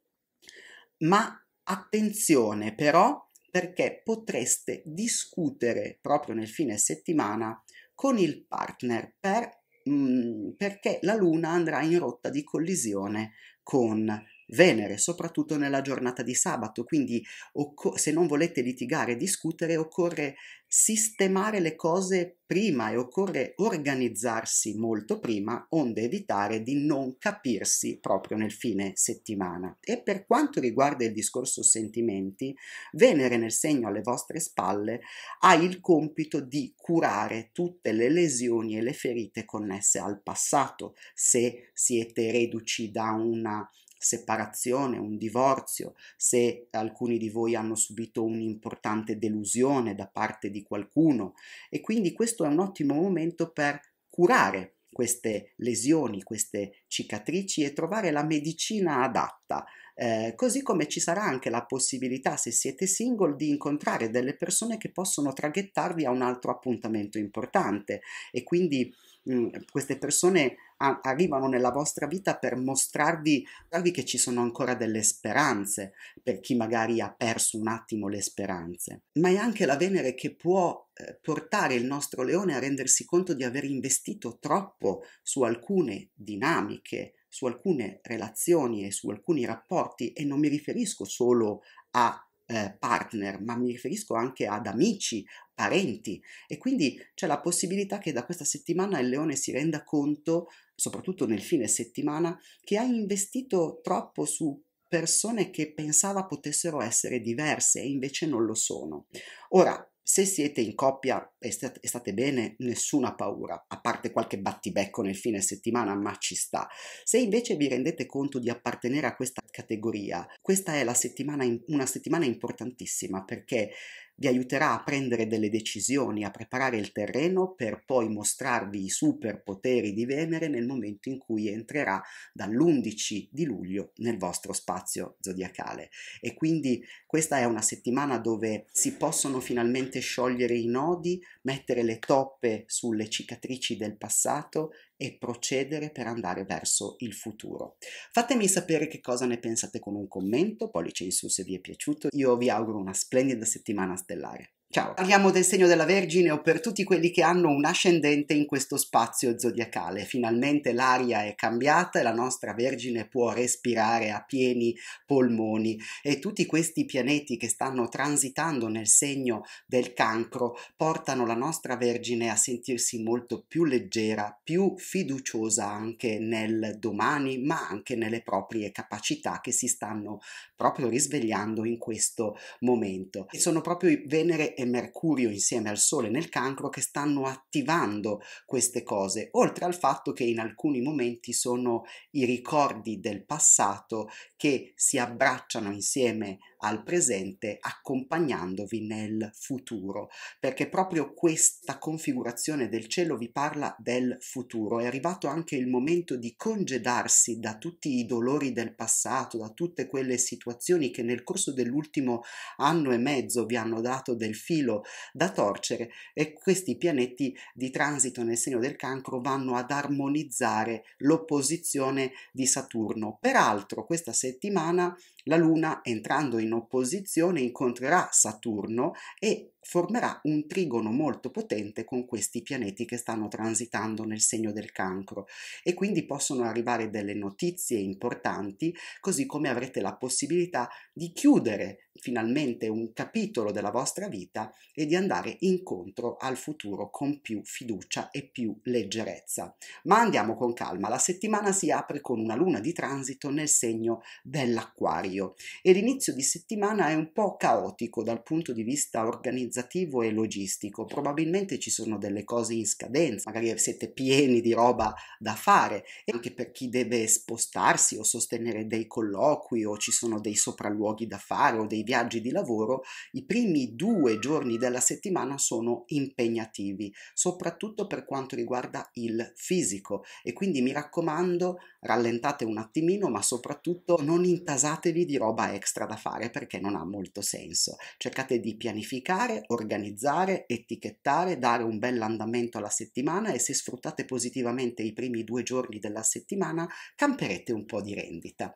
ma attenzione però perché potreste discutere proprio nel fine settimana con il partner per, mh, mm, perché la luna andrà in rotta di collisione con Venere, soprattutto nella giornata di sabato, quindi occo- se non volete litigare, e discutere, occorre sistemare le cose prima e occorre organizzarsi molto prima, onde evitare di non capirsi proprio nel fine settimana. E per quanto riguarda il discorso sentimenti, Venere nel segno alle vostre spalle ha il compito di curare tutte le lesioni e le ferite connesse al passato, se siete reduci da una separazione, un divorzio, se alcuni di voi hanno subito un'importante delusione da parte di qualcuno e quindi questo è un ottimo momento per curare queste lesioni, queste cicatrici e trovare la medicina adatta eh, così come ci sarà anche la possibilità, se siete single, di incontrare delle persone che possono traghettarvi a un altro appuntamento importante e quindi mh, mm, queste persone a- arrivano nella vostra vita per mostrarvi, mostrarvi che ci sono ancora delle speranze per chi magari ha perso un attimo le speranze. Ma è anche la Venere che può eh, portare il nostro leone a rendersi conto di aver investito troppo su alcune dinamiche su alcune relazioni e su alcuni rapporti e non mi riferisco solo a eh, partner, ma mi riferisco anche ad amici, parenti e quindi c'è la possibilità che da questa settimana il leone si renda conto, soprattutto nel fine settimana, che ha investito troppo su persone che pensava potessero essere diverse e invece non lo sono. Ora, se siete in coppia e state bene, nessuna paura, a parte qualche battibecco nel fine settimana, ma ci sta. Se invece vi rendete conto di appartenere a questa categoria, questa è settimana, una settimana importantissima perché vi aiuterà a prendere delle decisioni, a preparare il terreno per poi mostrarvi i superpoteri di Venere nel momento in cui entrerà dall'11 di luglio nel vostro spazio zodiacale. E quindi questa è una settimana dove si possono finalmente sciogliere i nodi, mettere le toppe sulle cicatrici del passato e procedere per andare verso il futuro. Fatemi sapere che cosa ne pensate con un commento, pollice in su se vi è piaciuto. Io vi auguro una splendida settimana stellare. Ciao, parliamo del segno della Vergine o per tutti quelli che hanno un ascendente in questo spazio zodiacale. Finalmente l'aria è cambiata e la nostra Vergine può respirare a pieni polmoni e tutti questi pianeti che stanno transitando nel segno del cancro portano la nostra Vergine a sentirsi molto più leggera, più fiduciosa anche nel domani, ma anche nelle proprie capacità che si stanno proprio risvegliando in questo momento. E sono proprio Venere e Mercurio insieme al Sole nel cancro che stanno attivando queste cose, oltre al fatto che in alcuni momenti sono i ricordi del passato che si abbracciano insieme al presente accompagnandovi nel futuro, perché proprio questa configurazione del cielo vi parla del futuro. È arrivato anche il momento di congedarsi da tutti i dolori del passato, da tutte quelle situazioni che nel corso dell'ultimo anno e mezzo vi hanno dato del filo da torcere e questi pianeti di transito nel segno del cancro vanno ad armonizzare l'opposizione di Saturno. Peraltro questa settimana la Luna entrando in opposizione incontrerà Saturno e formerà un trigono molto potente con questi pianeti che stanno transitando nel segno del cancro e quindi possono arrivare delle notizie importanti, così come avrete la possibilità di chiudere finalmente un capitolo della vostra vita e di andare incontro al futuro con più fiducia e più leggerezza. Ma andiamo con calma, la settimana si apre con una luna di transito nel segno dell'acquario e l'inizio di settimana è un po' caotico dal punto di vista organizzativo organizzativo e logistico. Probabilmente ci sono delle cose in scadenza, magari siete pieni di roba da fare e anche per chi deve spostarsi o sostenere dei colloqui o ci sono dei sopralluoghi da fare o dei viaggi di lavoro, i primi due giorni della settimana sono impegnativi, soprattutto per quanto riguarda il fisico e quindi mi raccomando rallentate un attimino ma soprattutto non intasatevi di roba extra da fare perché non ha molto senso. Cercate di pianificare organizzare, etichettare, dare un bel andamento alla settimana e se sfruttate positivamente i primi due giorni della settimana camperete un po' di rendita.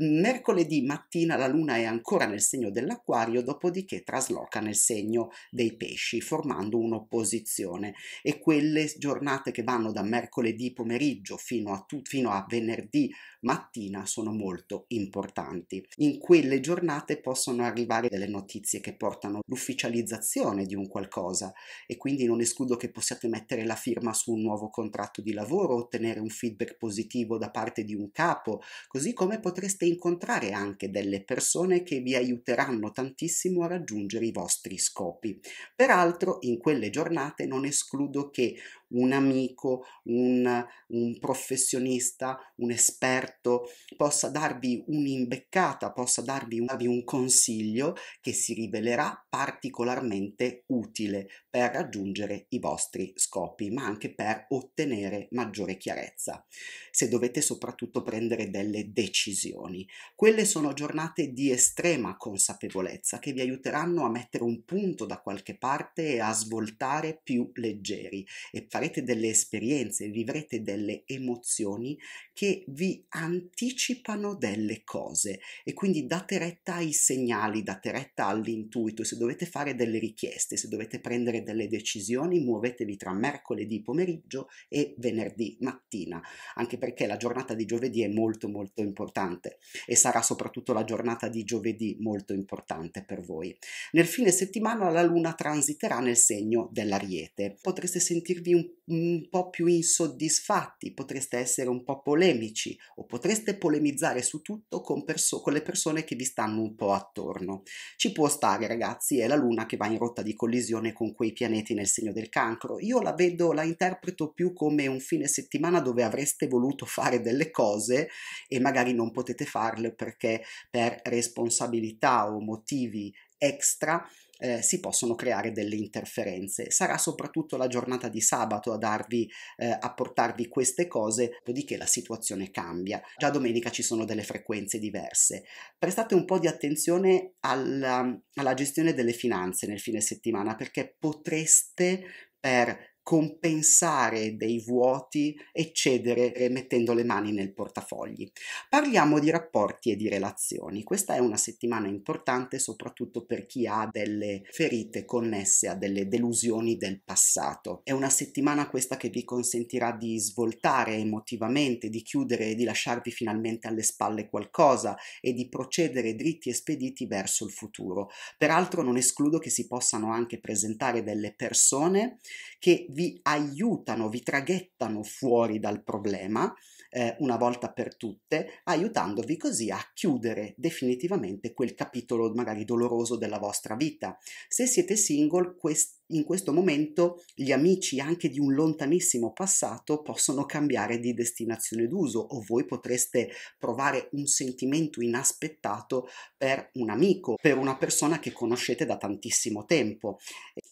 Mercoledì mattina la luna è ancora nel segno dell'acquario, dopodiché trasloca nel segno dei pesci formando un'opposizione e quelle giornate che vanno da mercoledì pomeriggio fino a, tu- fino a venerdì mattina sono molto importanti. In quelle giornate possono arrivare delle notizie che portano all'ufficializzazione di un qualcosa e quindi non escludo che possiate mettere la firma su un nuovo contratto di lavoro, ottenere un feedback positivo da parte di un capo, così come potreste incontrare anche delle persone che vi aiuteranno tantissimo a raggiungere i vostri scopi. Peraltro in quelle giornate non escludo che un amico, un, un professionista, un esperto possa darvi un'imbeccata, possa darvi un, darvi un consiglio che si rivelerà particolarmente utile per raggiungere i vostri scopi, ma anche per ottenere maggiore chiarezza. Se dovete soprattutto prendere delle decisioni, quelle sono giornate di estrema consapevolezza che vi aiuteranno a mettere un punto da qualche parte e a svoltare più leggeri e far farete delle esperienze, vivrete delle emozioni che vi anticipano delle cose e quindi date retta ai segnali, date retta all'intuito, se dovete fare delle richieste, se dovete prendere delle decisioni, muovetevi tra mercoledì pomeriggio e venerdì mattina, anche perché la giornata di giovedì è molto molto importante e sarà soprattutto la giornata di giovedì molto importante per voi. Nel fine settimana la luna transiterà nel segno dell'ariete. Potreste sentirvi un un po' più insoddisfatti, potreste essere un po' polemici o potreste polemizzare su tutto con, perso- con le persone che vi stanno un po' attorno. Ci può stare ragazzi, è la luna che va in rotta di collisione con quei pianeti nel segno del cancro. Io la vedo, la interpreto più come un fine settimana dove avreste voluto fare delle cose e magari non potete farle perché per responsabilità o motivi extra eh, si possono creare delle interferenze. Sarà soprattutto la giornata di sabato a darvi, eh, a portarvi queste cose, dopodiché la situazione cambia. Già domenica ci sono delle frequenze diverse. Prestate un po' di attenzione alla, alla gestione delle finanze nel fine settimana perché potreste per compensare dei vuoti e cedere eh, mettendo le mani nel portafogli. Parliamo di rapporti e di relazioni. Questa è una settimana importante soprattutto per chi ha delle ferite connesse a delle delusioni del passato. È una settimana questa che vi consentirà di svoltare emotivamente, di chiudere e di lasciarvi finalmente alle spalle qualcosa e di procedere dritti e spediti verso il futuro. Peraltro non escludo che si possano anche presentare delle persone che vi aiutano, vi traghettano fuori dal problema eh, una volta per tutte, aiutandovi così a chiudere definitivamente quel capitolo magari doloroso della vostra vita. Se siete single, questo in questo momento gli amici anche di un lontanissimo passato possono cambiare di destinazione d'uso o voi potreste provare un sentimento inaspettato per un amico, per una persona che conoscete da tantissimo tempo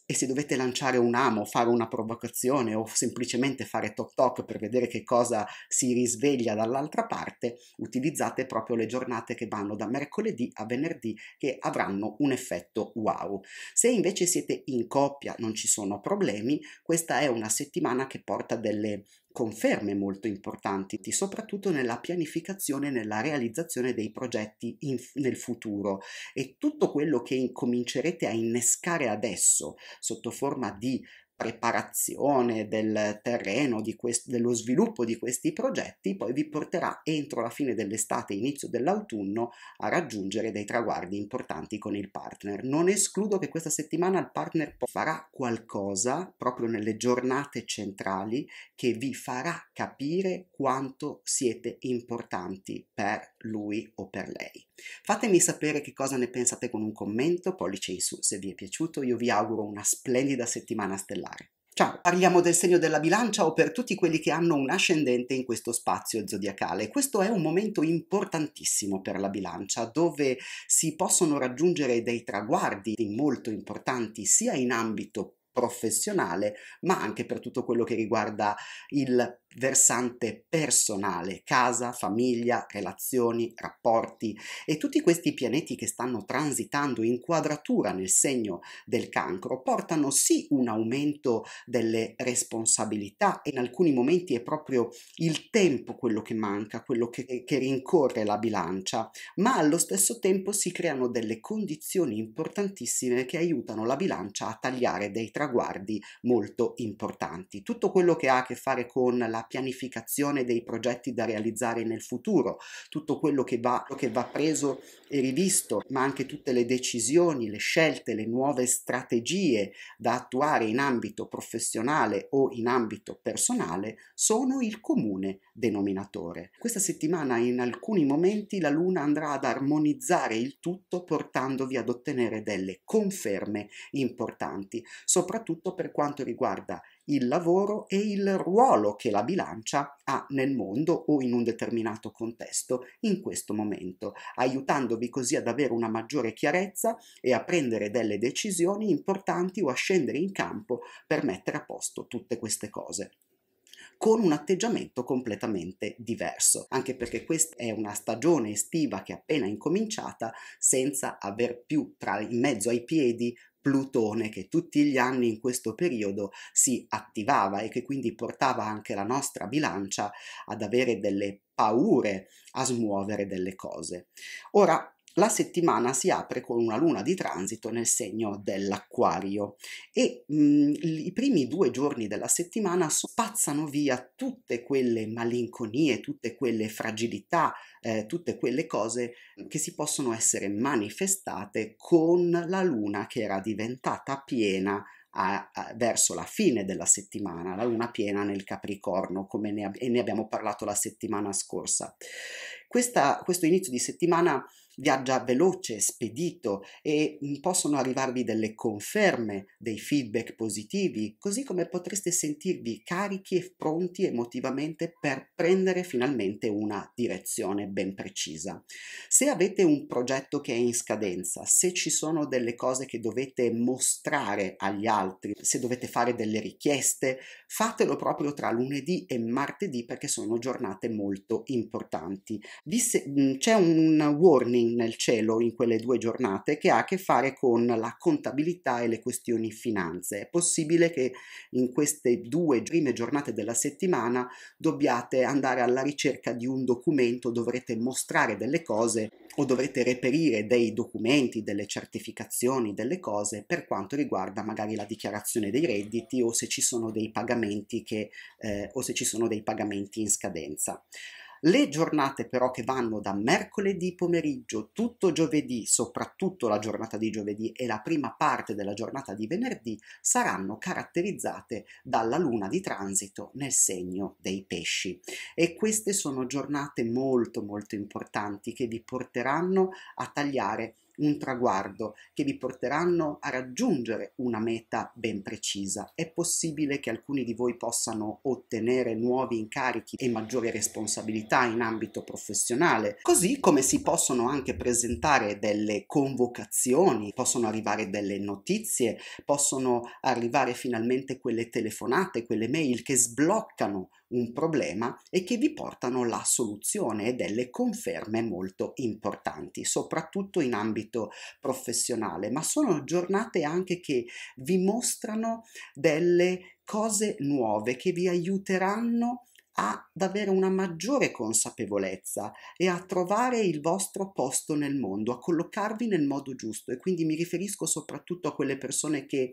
e se dovete lanciare un amo, fare una provocazione o semplicemente fare toc toc per vedere che cosa si risveglia dall'altra parte, utilizzate proprio le giornate che vanno da mercoledì a venerdì che avranno un effetto wow. Se invece siete in coppia media non ci sono problemi, questa è una settimana che porta delle conferme molto importanti, soprattutto nella pianificazione e nella realizzazione dei progetti in, nel futuro e tutto quello che comincerete a innescare adesso sotto forma di preparazione del terreno, questo, dello sviluppo di questi progetti, poi vi porterà entro la fine dell'estate, inizio dell'autunno a raggiungere dei traguardi importanti con il partner. Non escludo che questa settimana il partner farà qualcosa proprio nelle giornate centrali che vi farà capire quanto siete importanti per lui o per lei. Fatemi sapere che cosa ne pensate con un commento, pollice in su se vi è piaciuto, io vi auguro una splendida settimana stellare. Ciao, parliamo del segno della bilancia o per tutti quelli che hanno un ascendente in questo spazio zodiacale. Questo è un momento importantissimo per la bilancia dove si possono raggiungere dei traguardi molto importanti sia in ambito professionale ma anche per tutto quello che riguarda il versante personale, casa, famiglia, relazioni, rapporti e tutti questi pianeti che stanno transitando in quadratura nel segno del cancro portano sì un aumento delle responsabilità e in alcuni momenti è proprio il tempo quello che manca, quello che, che rincorre la bilancia, ma allo stesso tempo si creano delle condizioni importantissime che aiutano la bilancia a tagliare dei traguardi molto importanti. Tutto quello che ha a che fare con la la pianificazione dei progetti da realizzare nel futuro, tutto quello che va, che va preso e rivisto, ma anche tutte le decisioni, le scelte, le nuove strategie da attuare in ambito professionale o in ambito personale sono il comune denominatore. Questa settimana in alcuni momenti la Luna andrà ad armonizzare il tutto portandovi ad ottenere delle conferme importanti, soprattutto per quanto riguarda il lavoro e il ruolo che la bilancia ha nel mondo o in un determinato contesto in questo momento, aiutandovi così ad avere una maggiore chiarezza e a prendere delle decisioni importanti o a scendere in campo per mettere a posto tutte queste cose con un atteggiamento completamente diverso, anche perché questa è una stagione estiva che è appena incominciata senza aver più tra in mezzo ai piedi Plutone che tutti gli anni in questo periodo si attivava e che quindi portava anche la nostra bilancia ad avere delle paure a smuovere delle cose. Ora la settimana si apre con una luna di transito nel segno dell'acquario e mh, mm, i primi due giorni della settimana spazzano via tutte quelle malinconie, tutte quelle fragilità, eh, tutte quelle cose mm, che si possono essere manifestate con la luna che era diventata piena a, a, verso la fine della settimana, la luna piena nel Capricorno, come ne, ab- ne abbiamo parlato la settimana scorsa. Questa, questo inizio di settimana viaggia veloce, spedito e mm, possono arrivarvi delle conferme, dei feedback positivi, così come potreste sentirvi carichi e pronti emotivamente per prendere finalmente una direzione ben precisa. Se avete un progetto che è in scadenza, se ci sono delle cose che dovete mostrare agli altri, se dovete fare delle richieste, fatelo proprio tra lunedì e martedì perché sono giornate molto importanti. se- mm, c'è un warning in, nel cielo in quelle due giornate che ha a che fare con la contabilità e le questioni finanze. È possibile che in queste due prime giornate della settimana dobbiate andare alla ricerca di un documento, dovrete mostrare delle cose o dovrete reperire dei documenti, delle certificazioni, delle cose per quanto riguarda magari la dichiarazione dei redditi o se ci sono dei pagamenti che eh, o se ci sono dei pagamenti in scadenza. Le giornate però che vanno da mercoledì pomeriggio, tutto giovedì, soprattutto la giornata di giovedì e la prima parte della giornata di venerdì, saranno caratterizzate dalla luna di transito nel segno dei pesci. E queste sono giornate molto molto importanti che vi porteranno a tagliare un traguardo che vi porteranno a raggiungere una meta ben precisa. È possibile che alcuni di voi possano ottenere nuovi incarichi e maggiori responsabilità in ambito professionale, così come si possono anche presentare delle convocazioni, possono arrivare delle notizie, possono arrivare finalmente quelle telefonate, quelle mail che sbloccano un problema e che vi portano la soluzione e delle conferme molto importanti, soprattutto in ambito professionale, ma sono giornate anche che vi mostrano delle cose nuove che vi aiuteranno ad avere una maggiore consapevolezza e a trovare il vostro posto nel mondo, a collocarvi nel modo giusto e quindi mi riferisco soprattutto a quelle persone che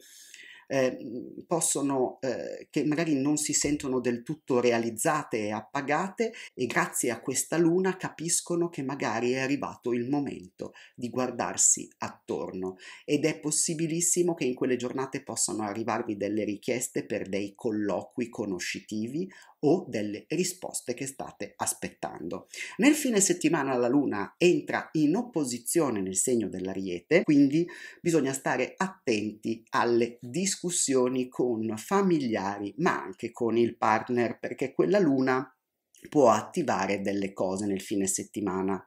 Ehm, possono, eh, che magari non si sentono del tutto realizzate e appagate e grazie a questa luna capiscono che magari è arrivato il momento di guardarsi attorno ed è possibilissimo che in quelle giornate possano arrivarvi delle richieste per dei colloqui conoscitivi o delle risposte che state aspettando. Nel fine settimana la Luna entra in opposizione nel segno dell'Ariete, quindi bisogna stare attenti alle discussioni con familiari, ma anche con il partner, perché quella Luna può attivare delle cose nel fine settimana.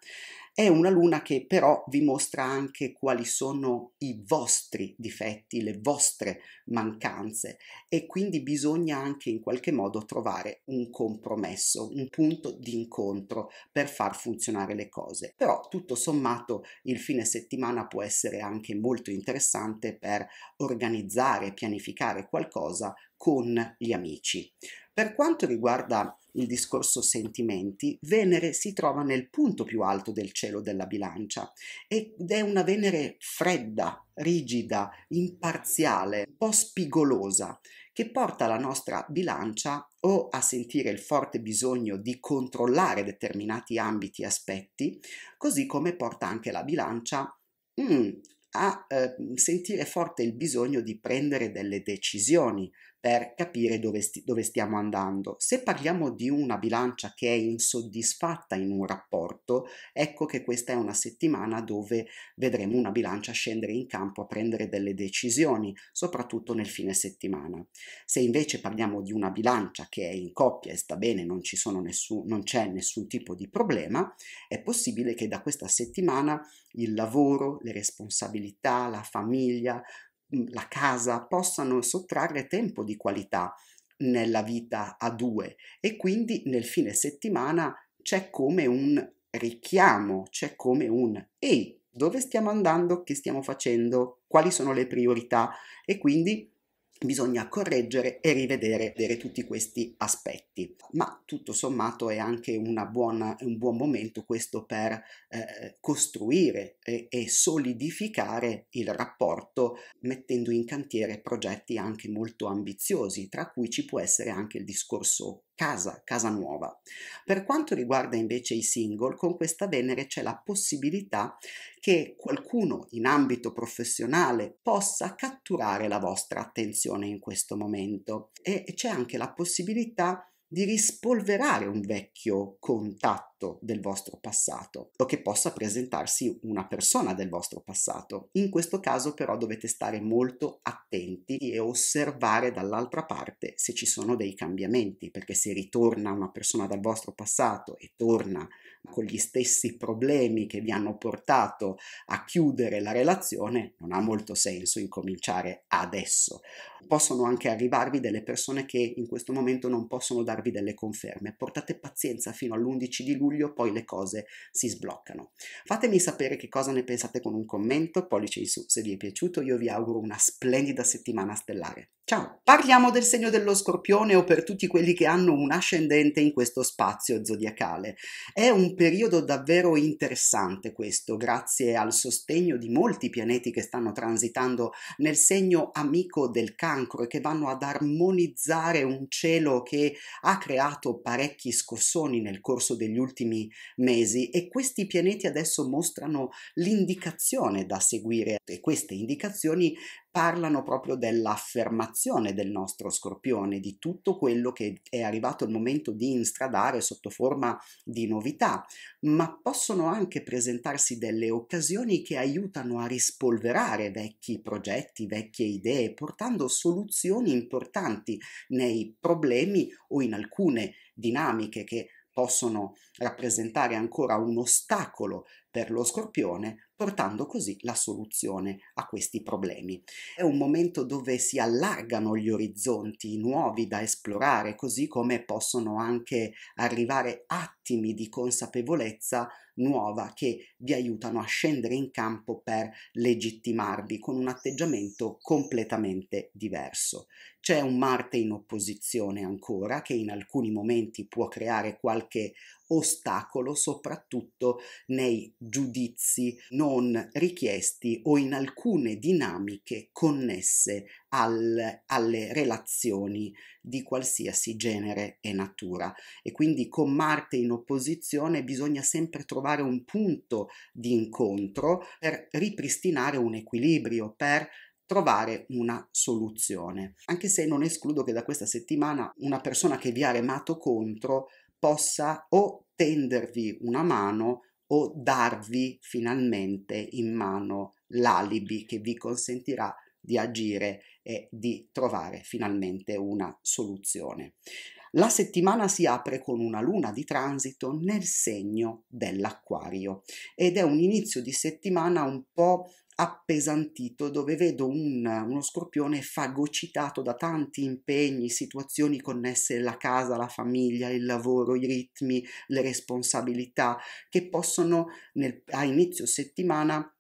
È una luna che però vi mostra anche quali sono i vostri difetti, le vostre mancanze e quindi bisogna anche in qualche modo trovare un compromesso, un punto di incontro per far funzionare le cose. Però tutto sommato il fine settimana può essere anche molto interessante per organizzare, pianificare qualcosa con gli amici. Per quanto riguarda il discorso sentimenti, Venere si trova nel punto più alto del cielo della bilancia ed è una Venere fredda, rigida, imparziale, un po' spigolosa, che porta la nostra bilancia o a sentire il forte bisogno di controllare determinati ambiti e aspetti, così come porta anche la bilancia mm, a eh, sentire forte il bisogno di prendere delle decisioni, per capire dove, sti- dove stiamo andando. Se parliamo di una bilancia che è insoddisfatta in un rapporto, ecco che questa è una settimana dove vedremo una bilancia scendere in campo a prendere delle decisioni, soprattutto nel fine settimana. Se invece parliamo di una bilancia che è in coppia e sta bene, non, nessun, non c'è nessun tipo di problema, è possibile che da questa settimana il lavoro, le responsabilità, la famiglia, Mhmm, la casa possano sottrarre tempo di qualità nella vita a due e quindi nel fine settimana c'è come un richiamo, c'è come un ehi, dove stiamo andando, che stiamo facendo, quali sono le priorità e quindi bisogna correggere e rivedere tutti questi aspetti. Ma tutto sommato è anche buona, un buon momento questo per eh, costruire e, e, solidificare il rapporto mettendo in cantiere progetti anche molto ambiziosi, tra cui ci può essere anche il discorso casa, casa nuova. Per quanto riguarda invece i single, con questa Venere c'è la possibilità che qualcuno in ambito professionale possa catturare la vostra attenzione in questo momento e c'è anche la possibilità di rispolverare un vecchio contatto del vostro passato o che possa presentarsi una persona del vostro passato. In questo caso però dovete stare molto attenti e osservare dall'altra parte se ci sono dei cambiamenti, perché se ritorna una persona dal vostro passato e torna con gli stessi problemi che vi hanno portato a chiudere la relazione, non ha molto senso incominciare adesso. Possono anche arrivarvi delle persone che in questo momento non possono darvi delle conferme. Portate pazienza fino all'11 di luglio, poi le cose si sbloccano. Fatemi sapere che cosa ne pensate con un commento, pollice in su se vi è piaciuto. Io vi auguro una splendida settimana stellare. Ciao! Parliamo del segno dello scorpione o per tutti quelli che hanno un ascendente in questo spazio zodiacale. È un periodo davvero interessante questo, grazie al sostegno di molti pianeti che stanno transitando nel segno amico del cancro e che vanno ad armonizzare un cielo che ha creato parecchi scossoni nel corso degli ultimi mesi e questi pianeti adesso mostrano l'indicazione da seguire e queste indicazioni parlano proprio dell'affermazione del nostro scorpione, di tutto quello che è arrivato il momento di instradare sotto forma di novità, ma possono anche presentarsi delle occasioni che aiutano a rispolverare vecchi progetti, vecchie idee, portando soluzioni importanti nei problemi o in alcune dinamiche che possono rappresentare ancora un ostacolo per lo scorpione, portando così la soluzione a questi problemi. È un momento dove si allargano gli orizzonti nuovi da esplorare, così come possono anche arrivare attimi di consapevolezza nuova che vi aiutano a scendere in campo per legittimarvi con un atteggiamento completamente diverso. C'è un Marte in opposizione ancora che in alcuni momenti può creare qualche ostacolo soprattutto nei giudizi non richiesti o in alcune dinamiche connesse al, alle relazioni di qualsiasi genere e natura. E quindi con Marte in opposizione bisogna sempre trovare un punto di incontro per ripristinare un equilibrio, per trovare una soluzione. Anche se non escludo che da questa settimana una persona che vi ha remato contro possa o tendervi una mano o darvi finalmente in mano l'alibi che vi consentirà di agire e di trovare finalmente una soluzione. La settimana si apre con una luna di transito nel segno dell'acquario ed è un inizio di settimana un po' appesantito dove vedo un, uno scorpione fagocitato da tanti impegni, situazioni connesse alla casa, alla famiglia, il lavoro, i ritmi, le responsabilità che possono nel, a inizio settimana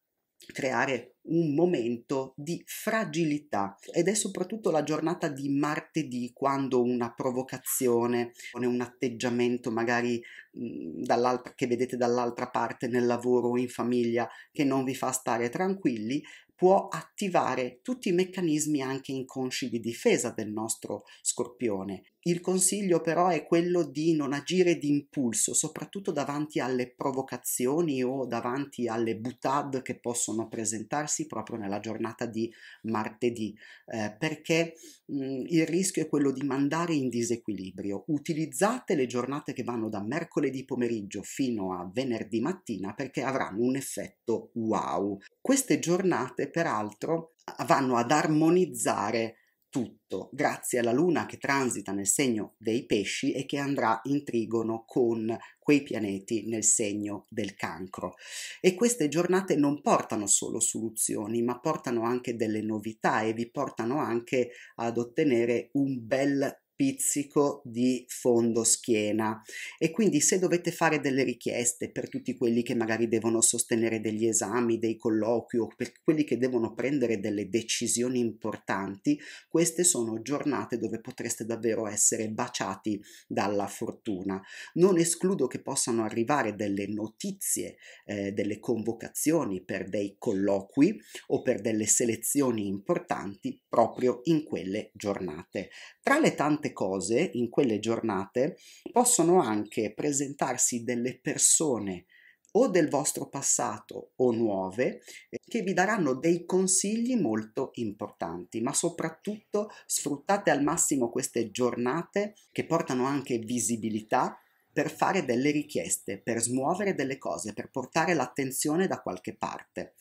creare un momento di fragilità ed è soprattutto la giornata di martedì quando una provocazione o un atteggiamento magari mh, mhmm, che vedete dall'altra parte nel lavoro o in famiglia che non vi fa stare tranquilli può attivare tutti i meccanismi anche inconsci di difesa del nostro scorpione il consiglio però è quello di non agire d'impulso, soprattutto davanti alle provocazioni o davanti alle butad che possono presentarsi proprio nella giornata di martedì, eh, perché mh, mm, il rischio è quello di mandare in disequilibrio. Utilizzate le giornate che vanno da mercoledì pomeriggio fino a venerdì mattina perché avranno un effetto wow. Queste giornate peraltro vanno ad armonizzare tutto grazie alla luna che transita nel segno dei pesci e che andrà in trigono con quei pianeti nel segno del cancro. E queste giornate non portano solo soluzioni, ma portano anche delle novità e vi portano anche ad ottenere un bel pizzico di fondo schiena e quindi se dovete fare delle richieste per tutti quelli che magari devono sostenere degli esami, dei colloqui o per quelli che devono prendere delle decisioni importanti, queste sono giornate dove potreste davvero essere baciati dalla fortuna. Non escludo che possano arrivare delle notizie, eh, delle convocazioni per dei colloqui o per delle selezioni importanti proprio in quelle giornate. Tra le tante certe cose, in quelle giornate, possono anche presentarsi delle persone o del vostro passato o nuove eh, che vi daranno dei consigli molto importanti, ma soprattutto sfruttate al massimo queste giornate che portano anche visibilità per fare delle richieste, per smuovere delle cose, per portare l'attenzione da qualche parte.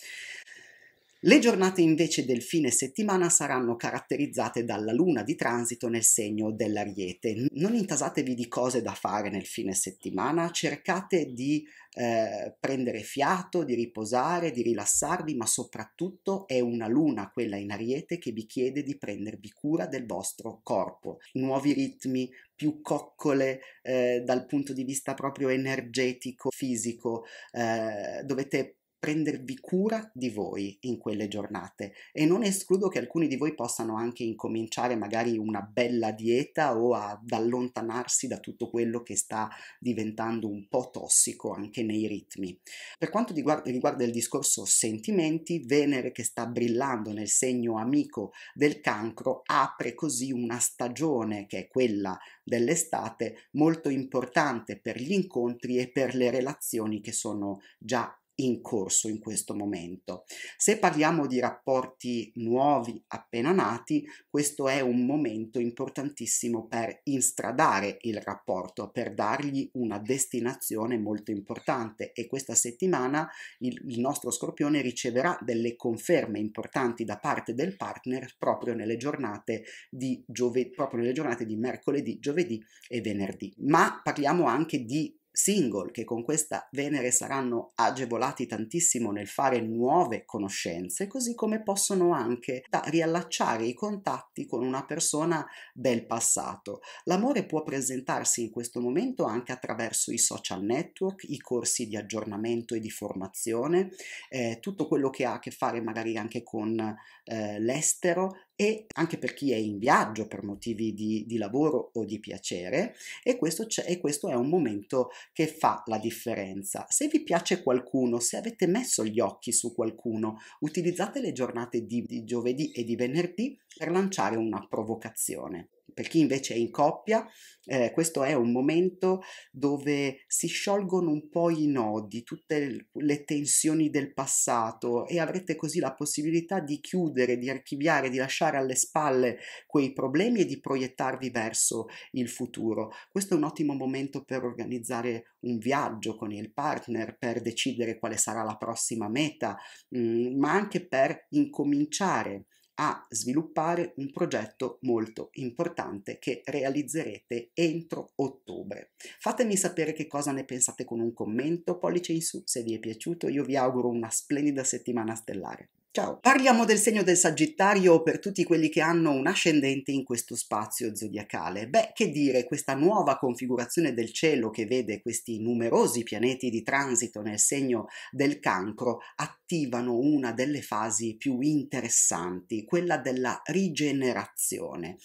Le giornate invece del fine settimana saranno caratterizzate dalla luna di transito nel segno dell'ariete. Non intasatevi di cose da fare nel fine settimana, cercate di eh, prendere fiato, di riposare, di rilassarvi, ma soprattutto è una luna, quella in ariete, che vi chiede di prendervi cura del vostro corpo. Nuovi ritmi, più coccole eh, dal punto di vista proprio energetico, fisico, eh, dovete prendervi cura di voi in quelle giornate e non escludo che alcuni di voi possano anche incominciare magari una bella dieta o ad allontanarsi da tutto quello che sta diventando un po' tossico anche nei ritmi. Per quanto riguarda, il discorso sentimenti, Venere che sta brillando nel segno amico del cancro apre così una stagione che è quella dell'estate molto importante per gli incontri e per le relazioni che sono già in corso in questo momento. Se parliamo di rapporti nuovi appena nati, questo è un momento importantissimo per instradare il rapporto, per dargli una destinazione molto importante e questa settimana il, il nostro scorpione riceverà delle conferme importanti da parte del partner proprio nelle giornate di, giove- proprio nelle giornate di mercoledì, giovedì e venerdì. Ma parliamo anche di single che con questa Venere saranno agevolati tantissimo nel fare nuove conoscenze, così come possono anche riallacciare i contatti con una persona del passato. L'amore può presentarsi in questo momento anche attraverso i social network, i corsi di aggiornamento e di formazione, eh, tutto quello che ha a che fare magari anche con eh, l'estero, e anche per chi è in viaggio per motivi di, di lavoro o di piacere e questo, e questo, è un momento che fa la differenza. Se vi piace qualcuno, se avete messo gli occhi su qualcuno, utilizzate le giornate di, di giovedì e di venerdì per lanciare una provocazione. Per chi invece è in coppia, eh, questo è un momento dove si sciolgono un po' i nodi, tutte le tensioni del passato e avrete così la possibilità di chiudere, di archiviare, di lasciare alle spalle quei problemi e di proiettarvi verso il futuro. Questo è un ottimo momento per organizzare un viaggio con il partner, per decidere quale sarà la prossima meta, mh, mm, ma anche per incominciare a sviluppare un progetto molto importante che realizzerete entro ottobre. Fatemi sapere che cosa ne pensate con un commento, pollice in su se vi è piaciuto, io vi auguro una splendida settimana stellare. Ciao! Parliamo del segno del Sagittario per tutti quelli che hanno un ascendente in questo spazio zodiacale. Beh, che dire, questa nuova configurazione del cielo che vede questi numerosi pianeti di transito nel segno del cancro attivano una delle fasi più interessanti, quella della rigenerazione.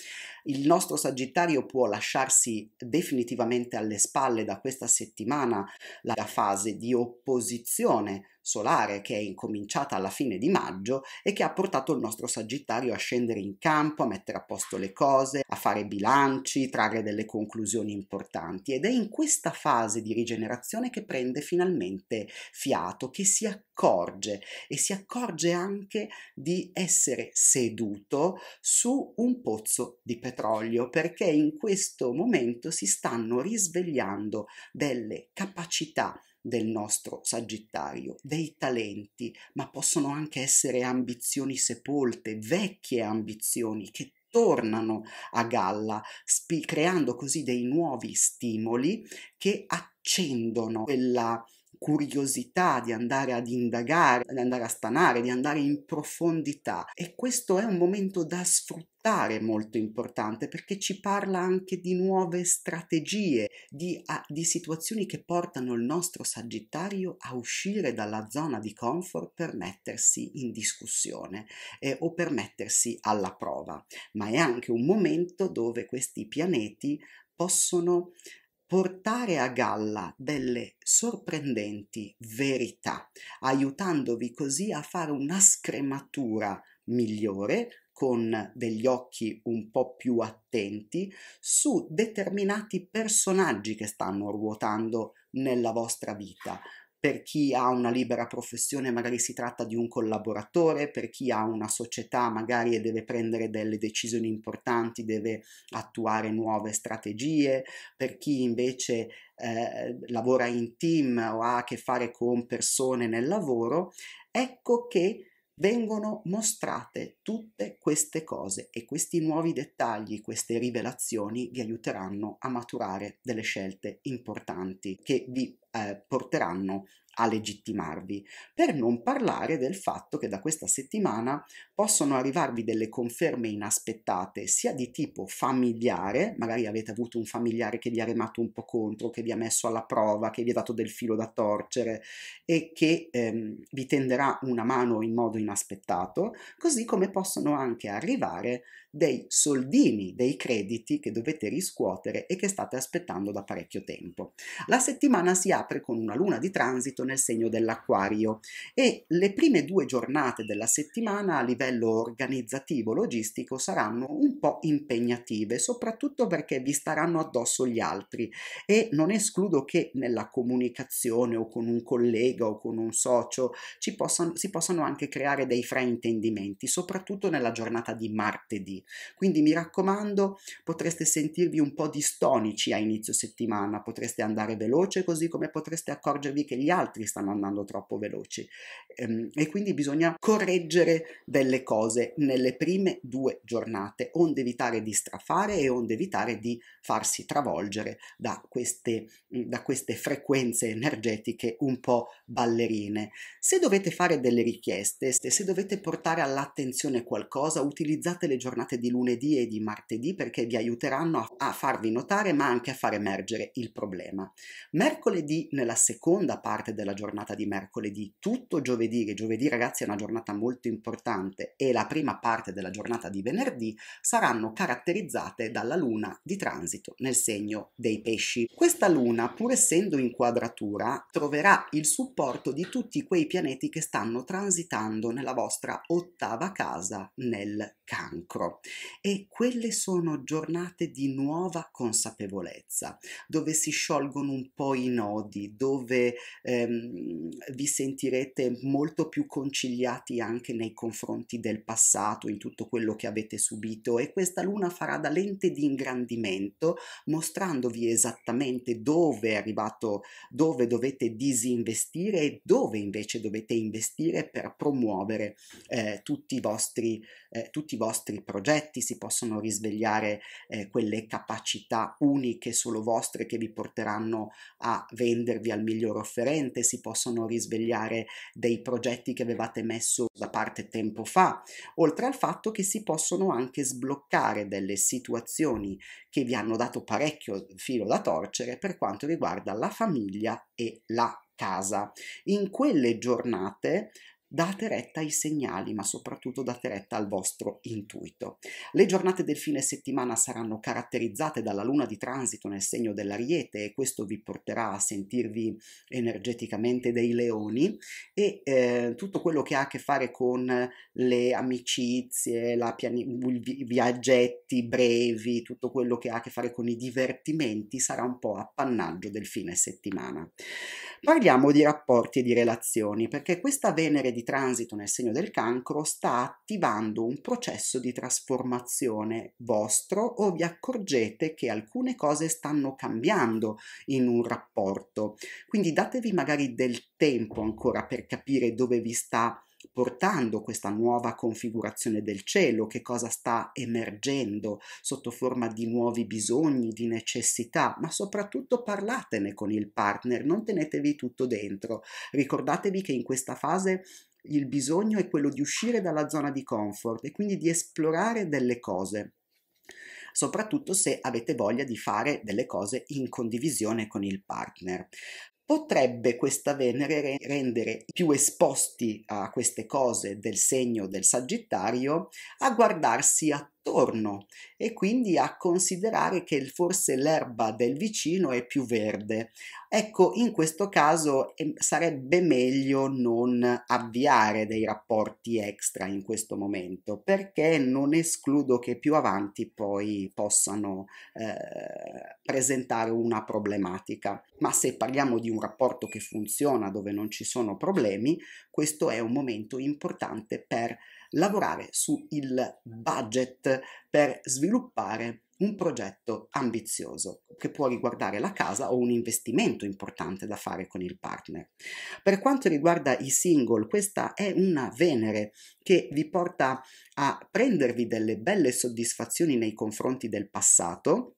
Il nostro Sagittario può lasciarsi definitivamente alle spalle da questa settimana la fase di opposizione solare che è incominciata alla fine di maggio e che ha portato il nostro Sagittario a scendere in campo, a mettere a posto le cose, a fare bilanci, trarre delle conclusioni importanti ed è in questa fase di rigenerazione che prende finalmente fiato, che si accorge e si accorge anche di essere seduto su un pozzo di petrolio perché in questo momento si stanno risvegliando delle capacità del nostro Sagittario, dei talenti, ma possono anche essere ambizioni sepolte, vecchie ambizioni che tornano a galla, spi- creando così dei nuovi stimoli che accendono quella curiosità, di andare ad indagare, di andare a stanare, di andare in profondità e questo è un momento da sfruttare molto importante perché ci parla anche di nuove strategie, di, a, ah, di, situazioni che portano il nostro Sagittario a uscire dalla zona di comfort per mettersi in discussione eh, o per mettersi alla prova, ma è anche un momento dove questi pianeti possono portare a galla delle sorprendenti verità, aiutandovi così a fare una scrematura migliore con degli occhi un po' più attenti su determinati personaggi che stanno ruotando nella vostra vita, per chi ha una libera professione magari si tratta di un collaboratore, per chi ha una società magari e deve prendere delle decisioni importanti, deve attuare nuove strategie, per chi invece eh, lavora in team o ha a che fare con persone nel lavoro, ecco che vengono mostrate tutte queste cose e questi nuovi dettagli, queste rivelazioni vi aiuteranno a maturare delle scelte importanti che vi eh, porteranno a legittimarvi, per non parlare del fatto che da questa settimana possono arrivarvi delle conferme inaspettate, sia di tipo familiare, magari avete avuto un familiare che vi ha remato un po' contro, che vi ha messo alla prova, che vi ha dato del filo da torcere e che ehm, vi tenderà una mano in modo inaspettato, così come possono anche arrivare dei soldini, dei crediti che dovete riscuotere e che state aspettando da parecchio tempo. La settimana si apre con una luna di transito nel segno dell'acquario e le prime due giornate della settimana a livello organizzativo logistico saranno un po' impegnative, soprattutto perché vi staranno addosso gli altri e non escludo che nella comunicazione o con un collega o con un socio ci possano, si possano anche creare dei fraintendimenti, soprattutto nella giornata di martedì quindi mi raccomando, potreste sentirvi un po' distonici a inizio settimana, potreste andare veloce così come potreste accorgervi che gli altri stanno andando troppo veloci. Ehm, e quindi bisogna correggere delle cose nelle prime due giornate, onde evitare di strafare e onde evitare di farsi travolgere da queste, da queste frequenze energetiche un po' ballerine. Se dovete fare delle richieste, se dovete portare all'attenzione qualcosa, utilizzate le giornate giornate di lunedì e di martedì perché vi aiuteranno a farvi notare ma anche a far emergere il problema. Mercoledì, nella seconda parte della giornata di mercoledì, tutto giovedì, che giovedì ragazzi è una giornata molto importante, e la prima parte della giornata di venerdì saranno caratterizzate dalla luna di transito nel segno dei pesci. Questa luna, pur essendo in quadratura, troverà il supporto di tutti quei pianeti che stanno transitando nella vostra ottava casa nel cancro e quelle sono giornate di nuova consapevolezza dove si sciolgono un po' i nodi dove ehm, vi sentirete molto più conciliati anche nei confronti del passato in tutto quello che avete subito e questa luna farà da lente di ingrandimento mostrandovi esattamente dove è arrivato dove dovete disinvestire e dove invece dovete investire per promuovere eh, tutti i vostri eh, tutti i vostri progetti, si possono risvegliare eh, quelle capacità uniche solo vostre che vi porteranno a vendervi al miglior offerente, si possono risvegliare dei progetti che avevate messo da parte tempo fa, oltre al fatto che si possono anche sbloccare delle situazioni che vi hanno dato parecchio filo da torcere per quanto riguarda la famiglia e la casa. In quelle giornate date retta ai segnali, ma soprattutto date retta al vostro intuito. Le giornate del fine settimana saranno caratterizzate dalla luna di transito nel segno dell'ariete e questo vi porterà a sentirvi energeticamente dei leoni e eh, tutto quello che ha a che fare con le amicizie, la piani- viaggetti brevi, tutto quello che ha a che fare con i divertimenti sarà un po' appannaggio del fine settimana. Parliamo di rapporti e di relazioni perché questa Venere di transito nel segno del cancro sta attivando un processo di trasformazione vostro o vi accorgete che alcune cose stanno cambiando in un rapporto. Quindi datevi magari del tempo ancora per capire dove vi sta portando questa nuova configurazione del cielo, che cosa sta emergendo sotto forma di nuovi bisogni, di necessità, ma soprattutto parlatene con il partner, non tenetevi tutto dentro. Ricordatevi che in questa fase il bisogno è quello di uscire dalla zona di comfort e quindi di esplorare delle cose, soprattutto se avete voglia di fare delle cose in condivisione con il partner. Potrebbe questa Venere rendere più esposti a queste cose del segno del Sagittario a guardarsi attorno attorno e quindi a considerare che forse l'erba del vicino è più verde. Ecco, in questo caso ehm, sarebbe meglio non avviare dei rapporti extra in questo momento perché non escludo che più avanti poi possano eh, presentare una problematica. Ma se parliamo di un rapporto che funziona dove non ci sono problemi, questo è un momento importante per lavorare sul budget per sviluppare un progetto ambizioso che può riguardare la casa o un investimento importante da fare con il partner. Per quanto riguarda i single, questa è una Venere che vi porta a prendervi delle belle soddisfazioni nei confronti del passato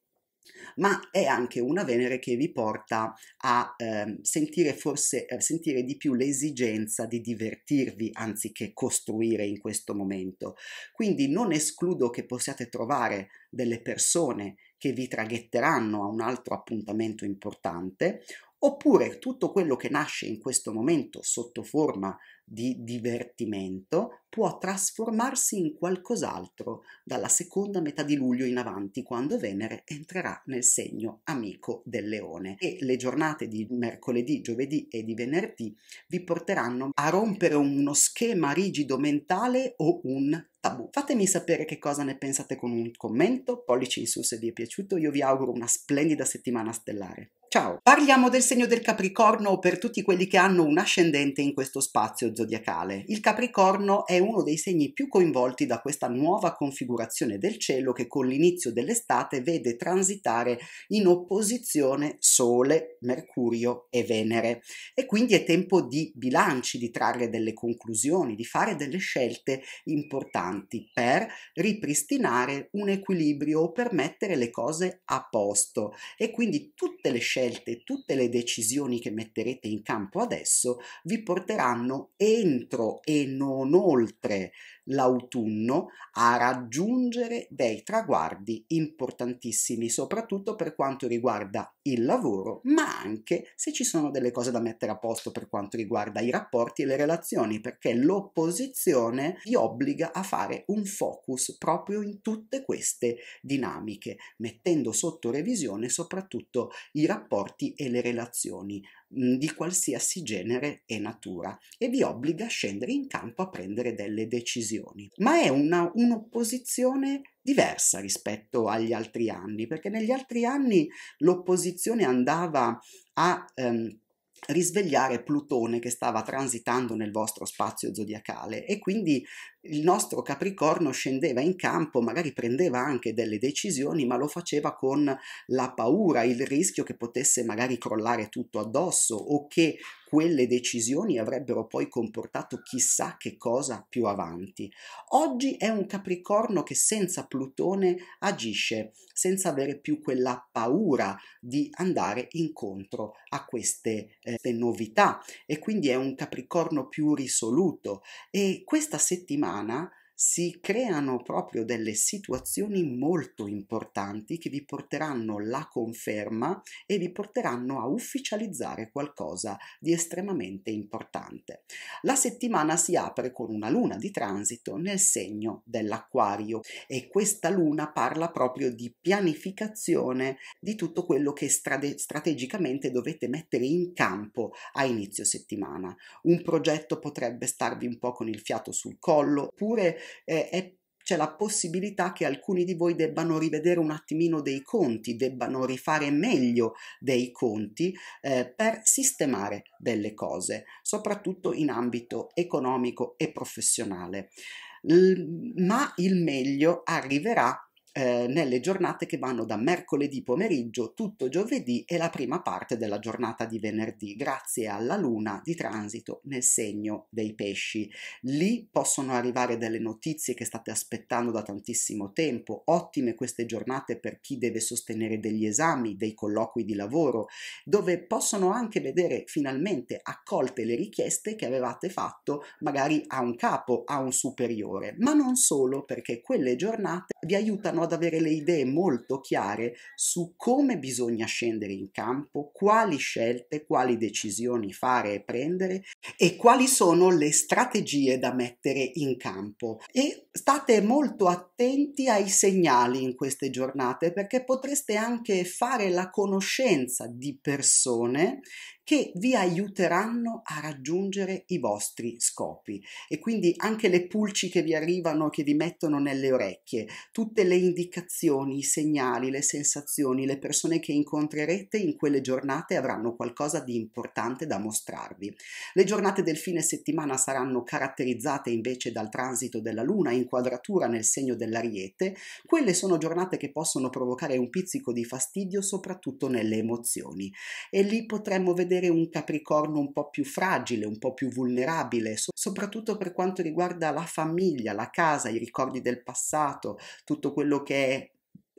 ma è anche una Venere che vi porta a eh, sentire forse eh, sentire di più l'esigenza di divertirvi anziché costruire in questo momento. Quindi non escludo che possiate trovare delle persone che vi traghetteranno a un altro appuntamento importante oppure tutto quello che nasce in questo momento sotto forma di divertimento può trasformarsi in qualcos'altro dalla seconda metà di luglio in avanti, quando Venere entrerà nel segno amico del leone. E le giornate di mercoledì, giovedì e di venerdì vi porteranno a rompere uno schema rigido mentale o un tabù. Fatemi sapere che cosa ne pensate con un commento, pollice in su se vi è piaciuto, io vi auguro una splendida settimana stellare. Ciao, parliamo del segno del Capricorno per tutti quelli che hanno un ascendente in questo spazio zodiacale. Il Capricorno è uno dei segni più coinvolti da questa nuova configurazione del cielo che con l'inizio dell'estate vede transitare in opposizione Sole, Mercurio e Venere. E quindi è tempo di bilanci, di trarre delle conclusioni, di fare delle scelte importanti per ripristinare un equilibrio o per mettere le cose a posto. E quindi tutte le scelte scelte, tutte le decisioni che metterete in campo adesso vi porteranno entro e non oltre l'autunno a raggiungere dei traguardi importantissimi, soprattutto per quanto riguarda il lavoro, ma anche se ci sono delle cose da mettere a posto per quanto riguarda i rapporti e le relazioni, perché l'opposizione vi obbliga a fare un focus proprio in tutte queste dinamiche, mettendo sotto revisione soprattutto i rapporti e le relazioni mm, di qualsiasi genere e natura e vi obbliga a scendere in campo a prendere delle decisioni opposizioni, ma è una, un'opposizione diversa rispetto agli altri anni, perché negli altri anni l'opposizione andava a... Ehm, risvegliare Plutone che stava transitando nel vostro spazio zodiacale e quindi il nostro Capricorno scendeva in campo, magari prendeva anche delle decisioni, ma lo faceva con la paura, il rischio che potesse magari crollare tutto addosso o che quelle decisioni avrebbero poi comportato chissà che cosa più avanti. Oggi è un Capricorno che senza Plutone agisce, senza avere più quella paura di andare incontro a queste eh, novità e quindi è un Capricorno più risoluto e questa settimana Dana si creano proprio delle situazioni molto importanti che vi porteranno la conferma e vi porteranno a ufficializzare qualcosa di estremamente importante. La settimana si apre con una luna di transito nel segno dell'acquario e questa luna parla proprio di pianificazione di tutto quello che strate- strategicamente dovete mettere in campo a inizio settimana. Un progetto potrebbe starvi un po' con il fiato sul collo, oppure eh, è c'è la possibilità che alcuni di voi debbano rivedere un attimino dei conti, debbano rifare meglio dei conti eh, per sistemare delle cose, soprattutto in ambito economico e professionale. L- ma il meglio arriverà eh, nelle giornate che vanno da mercoledì pomeriggio tutto giovedì e la prima parte della giornata di venerdì, grazie alla luna di transito nel segno dei pesci. Lì possono arrivare delle notizie che state aspettando da tantissimo tempo, ottime queste giornate per chi deve sostenere degli esami, dei colloqui di lavoro, dove possono anche vedere finalmente accolte le richieste che avevate fatto magari a un capo, a un superiore, ma non solo perché quelle giornate vi aiutano a ad avere le idee molto chiare su come bisogna scendere in campo, quali scelte, quali decisioni fare e prendere e quali sono le strategie da mettere in campo. E state molto attenti ai segnali in queste giornate perché potreste anche fare la conoscenza di persone che vi aiuteranno a raggiungere i vostri scopi e quindi anche le pulci che vi arrivano, che vi mettono nelle orecchie, tutte le indicazioni, i segnali, le sensazioni, le persone che incontrerete in quelle giornate avranno qualcosa di importante da mostrarvi. Le giornate del fine settimana saranno caratterizzate invece dal transito della luna in quadratura nel segno dell'ariete, quelle sono giornate che possono provocare un pizzico di fastidio soprattutto nelle emozioni e lì potremmo vedere vedere un Capricorno un po' più fragile, un po' più vulnerabile, so- soprattutto per quanto riguarda la famiglia, la casa, i ricordi del passato, tutto quello che è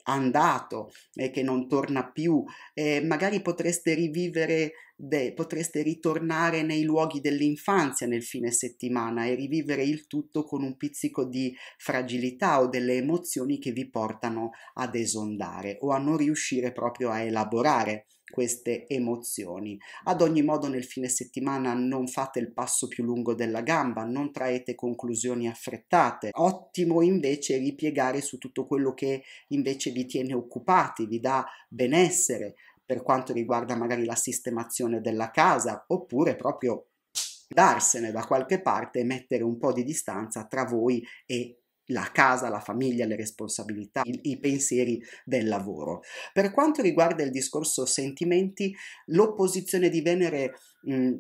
andato e che non torna più. Eh, magari potreste rivivere, de- potreste ritornare nei luoghi dell'infanzia nel fine settimana e rivivere il tutto con un pizzico di fragilità o delle emozioni che vi portano ad esondare o a non riuscire proprio a elaborare queste emozioni. Ad ogni modo nel fine settimana non fate il passo più lungo della gamba, non traete conclusioni affrettate. Ottimo invece ripiegare su tutto quello che invece vi tiene occupati, vi dà benessere per quanto riguarda magari la sistemazione della casa oppure proprio darsene da qualche parte e mettere un po' di distanza tra voi e la casa, la famiglia, le responsabilità, i, i pensieri del lavoro. Per quanto riguarda il discorso sentimenti, l'opposizione di Venere mh,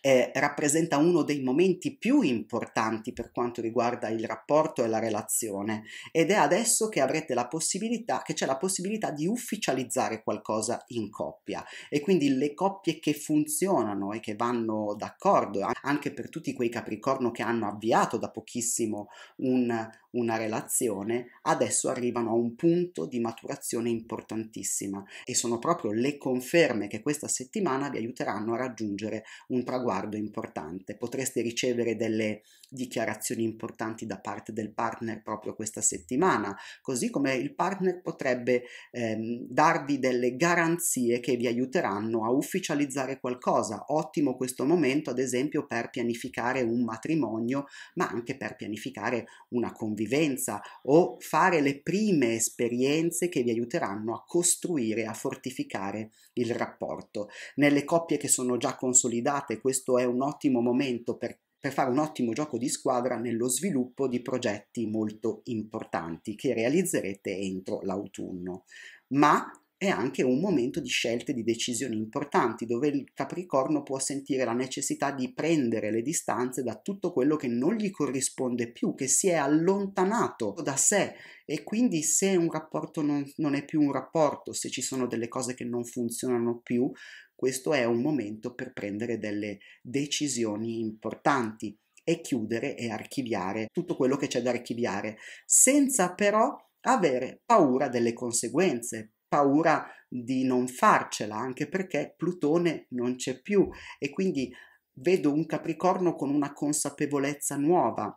eh, rappresenta uno dei momenti più importanti per quanto riguarda il rapporto e la relazione ed è adesso che avrete la possibilità, che c'è la possibilità di ufficializzare qualcosa in coppia e quindi le coppie che funzionano e che vanno d'accordo anche per tutti quei capricorno che hanno avviato da pochissimo un, una relazione, adesso arrivano a un punto di maturazione importantissima e sono proprio le conferme che questa settimana vi aiuteranno a raggiungere un traguardo traguardo importante, potreste ricevere delle dichiarazioni importanti da parte del partner proprio questa settimana, così come il partner potrebbe ehm, darvi delle garanzie che vi aiuteranno a ufficializzare qualcosa. Ottimo questo momento, ad esempio, per pianificare un matrimonio, ma anche per pianificare una convivenza o fare le prime esperienze che vi aiuteranno a costruire, a fortificare il rapporto. Nelle coppie che sono già consolidate, questo è un ottimo momento per, per fare un ottimo gioco di squadra nello sviluppo di progetti molto importanti che realizzerete entro l'autunno. Ma è anche un momento di scelte e di decisioni importanti, dove il Capricorno può sentire la necessità di prendere le distanze da tutto quello che non gli corrisponde più, che si è allontanato da sé. E quindi se un rapporto non, non è più un rapporto, se ci sono delle cose che non funzionano più, questo è un momento per prendere delle decisioni importanti e chiudere e archiviare tutto quello che c'è da archiviare, senza però avere paura delle conseguenze, paura di non farcela, anche perché Plutone non c'è più e quindi vedo un Capricorno con una consapevolezza nuova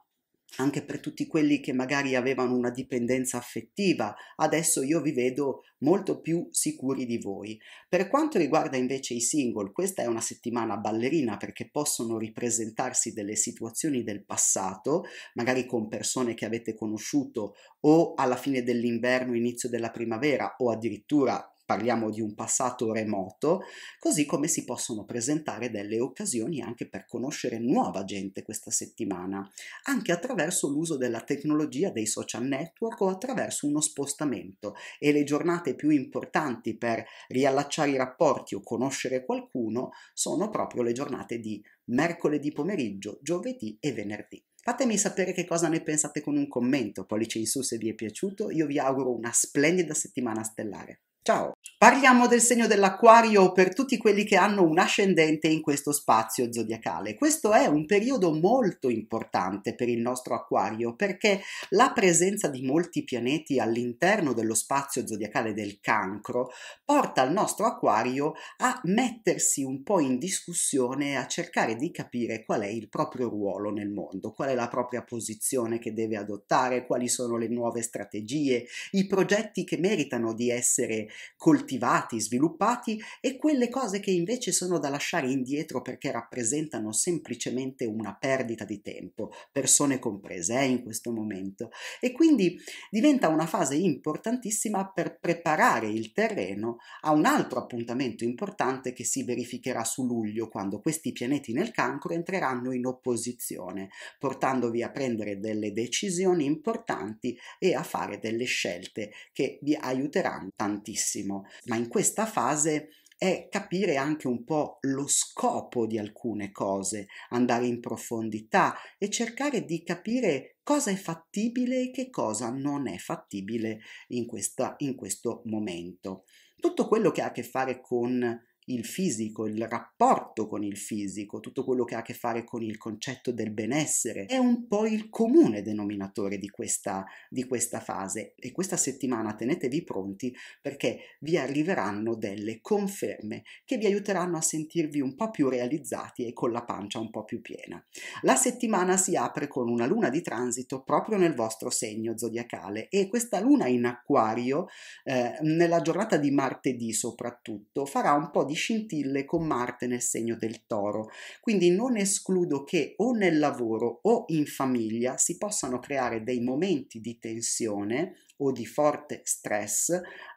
anche per tutti quelli che magari avevano una dipendenza affettiva, adesso io vi vedo molto più sicuri di voi. Per quanto riguarda invece i single, questa è una settimana ballerina perché possono ripresentarsi delle situazioni del passato, magari con persone che avete conosciuto o alla fine dell'inverno, inizio della primavera o addirittura parliamo di un passato remoto, così come si possono presentare delle occasioni anche per conoscere nuova gente questa settimana, anche attraverso l'uso della tecnologia dei social network o attraverso uno spostamento e le giornate più importanti per riallacciare i rapporti o conoscere qualcuno sono proprio le giornate di mercoledì pomeriggio, giovedì e venerdì. Fatemi sapere che cosa ne pensate con un commento, pollice in su se vi è piaciuto, io vi auguro una splendida settimana stellare. Ciao! Parliamo del segno dell'acquario per tutti quelli che hanno un ascendente in questo spazio zodiacale. Questo è un periodo molto importante per il nostro acquario perché la presenza di molti pianeti all'interno dello spazio zodiacale del cancro porta il nostro acquario a mettersi un po' in discussione, a cercare di capire qual è il proprio ruolo nel mondo, qual è la propria posizione che deve adottare, quali sono le nuove strategie, i progetti che meritano di essere coltivati, sviluppati e quelle cose che invece sono da lasciare indietro perché rappresentano semplicemente una perdita di tempo, persone comprese eh, in questo momento. E quindi diventa una fase importantissima per preparare il terreno a un altro appuntamento importante che si verificherà su luglio, quando questi pianeti nel cancro entreranno in opposizione, portandovi a prendere delle decisioni importanti e a fare delle scelte che vi aiuteranno tantissimo benissimo, ma in questa fase è capire anche un po' lo scopo di alcune cose, andare in profondità e cercare di capire cosa è fattibile e che cosa non è fattibile in, questa, in questo momento. Tutto quello che ha a che fare con il fisico, il rapporto con il fisico, tutto quello che ha a che fare con il concetto del benessere, è un po' il comune denominatore di questa, di questa fase e questa settimana tenetevi pronti perché vi arriveranno delle conferme che vi aiuteranno a sentirvi un po' più realizzati e con la pancia un po' più piena. La settimana si apre con una luna di transito proprio nel vostro segno zodiacale e questa luna in acquario eh, nella giornata di martedì soprattutto farà un po' di scintille con Marte nel segno del toro. Quindi non escludo che o nel lavoro o in famiglia si possano creare dei momenti di tensione o di forte stress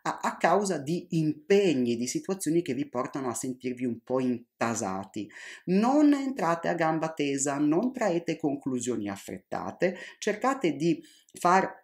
a, a, causa di impegni, di situazioni che vi portano a sentirvi un po' intasati. Non entrate a gamba tesa, non traete conclusioni affrettate, cercate di far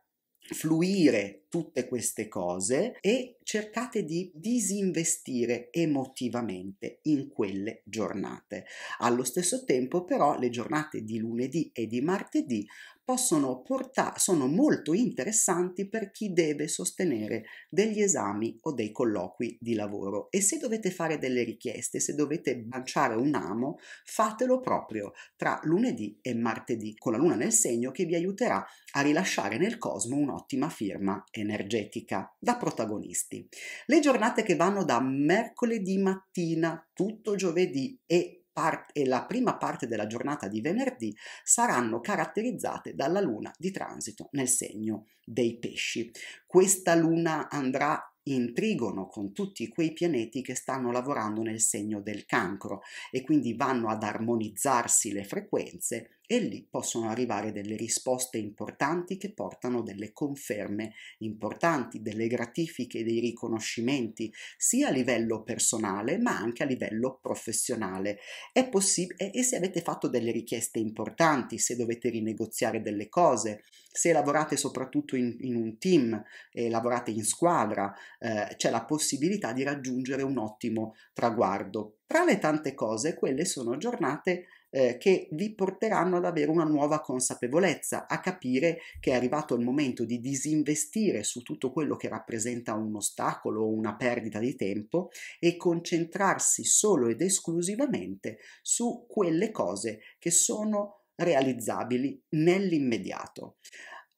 fluire tutte queste cose e cercate di disinvestire emotivamente in quelle giornate. Allo stesso tempo però le giornate di lunedì e di martedì possono portare, sono molto interessanti per chi deve sostenere degli esami o dei colloqui di lavoro e se dovete fare delle richieste, se dovete lanciare un amo, fatelo proprio tra lunedì e martedì con la luna nel segno che vi aiuterà a rilasciare nel cosmo un'ottima firma energetica da protagonisti. Le giornate che vanno da mercoledì mattina tutto giovedì e part- e la prima parte della giornata di venerdì saranno caratterizzate dalla luna di transito nel segno dei pesci. Questa luna andrà in trigono con tutti quei pianeti che stanno lavorando nel segno del cancro e quindi vanno ad armonizzarsi le frequenze e lì possono arrivare delle risposte importanti che portano delle conferme importanti, delle gratifiche, dei riconoscimenti, sia a livello personale ma anche a livello professionale. È possibile e se avete fatto delle richieste importanti, se dovete rinegoziare delle cose, se lavorate soprattutto in, in un team e lavorate in squadra, eh, c'è la possibilità di raggiungere un ottimo traguardo. Tra le tante cose, quelle sono giornate eh, che vi porteranno ad avere una nuova consapevolezza, a capire che è arrivato il momento di disinvestire su tutto quello che rappresenta un ostacolo o una perdita di tempo e concentrarsi solo ed esclusivamente su quelle cose che sono realizzabili nell'immediato.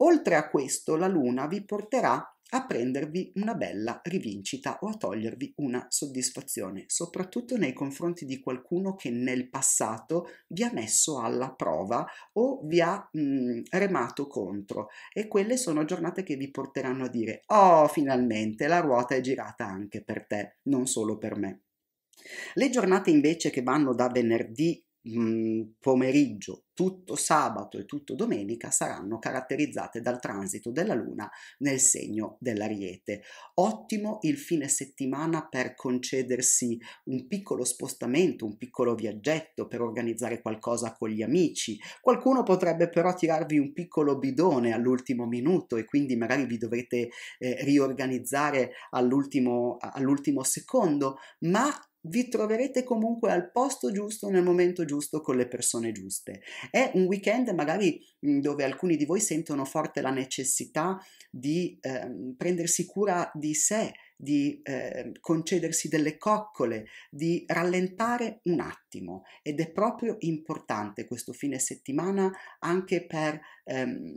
Oltre a questo, la Luna vi porterà a prendervi una bella rivincita o a togliervi una soddisfazione, soprattutto nei confronti di qualcuno che nel passato vi ha messo alla prova o vi ha mh, mm, remato contro. E quelle sono giornate che vi porteranno a dire: Oh, finalmente la ruota è girata anche per te, non solo per me. Le giornate invece che vanno da venerdì Mm, pomeriggio, tutto sabato e tutto domenica saranno caratterizzate dal transito della Luna nel segno dell'Ariete. Ottimo il fine settimana per concedersi un piccolo spostamento, un piccolo viaggetto, per organizzare qualcosa con gli amici. Qualcuno potrebbe però tirarvi un piccolo bidone all'ultimo minuto e quindi magari vi dovrete eh, riorganizzare all'ultimo, all'ultimo secondo, ma vi troverete comunque al posto giusto, nel momento giusto, con le persone giuste. È un weekend magari dove alcuni di voi sentono forte la necessità di eh, prendersi cura di sé, di eh, concedersi delle coccole, di rallentare un attimo ed è proprio importante questo fine settimana anche per, ehm,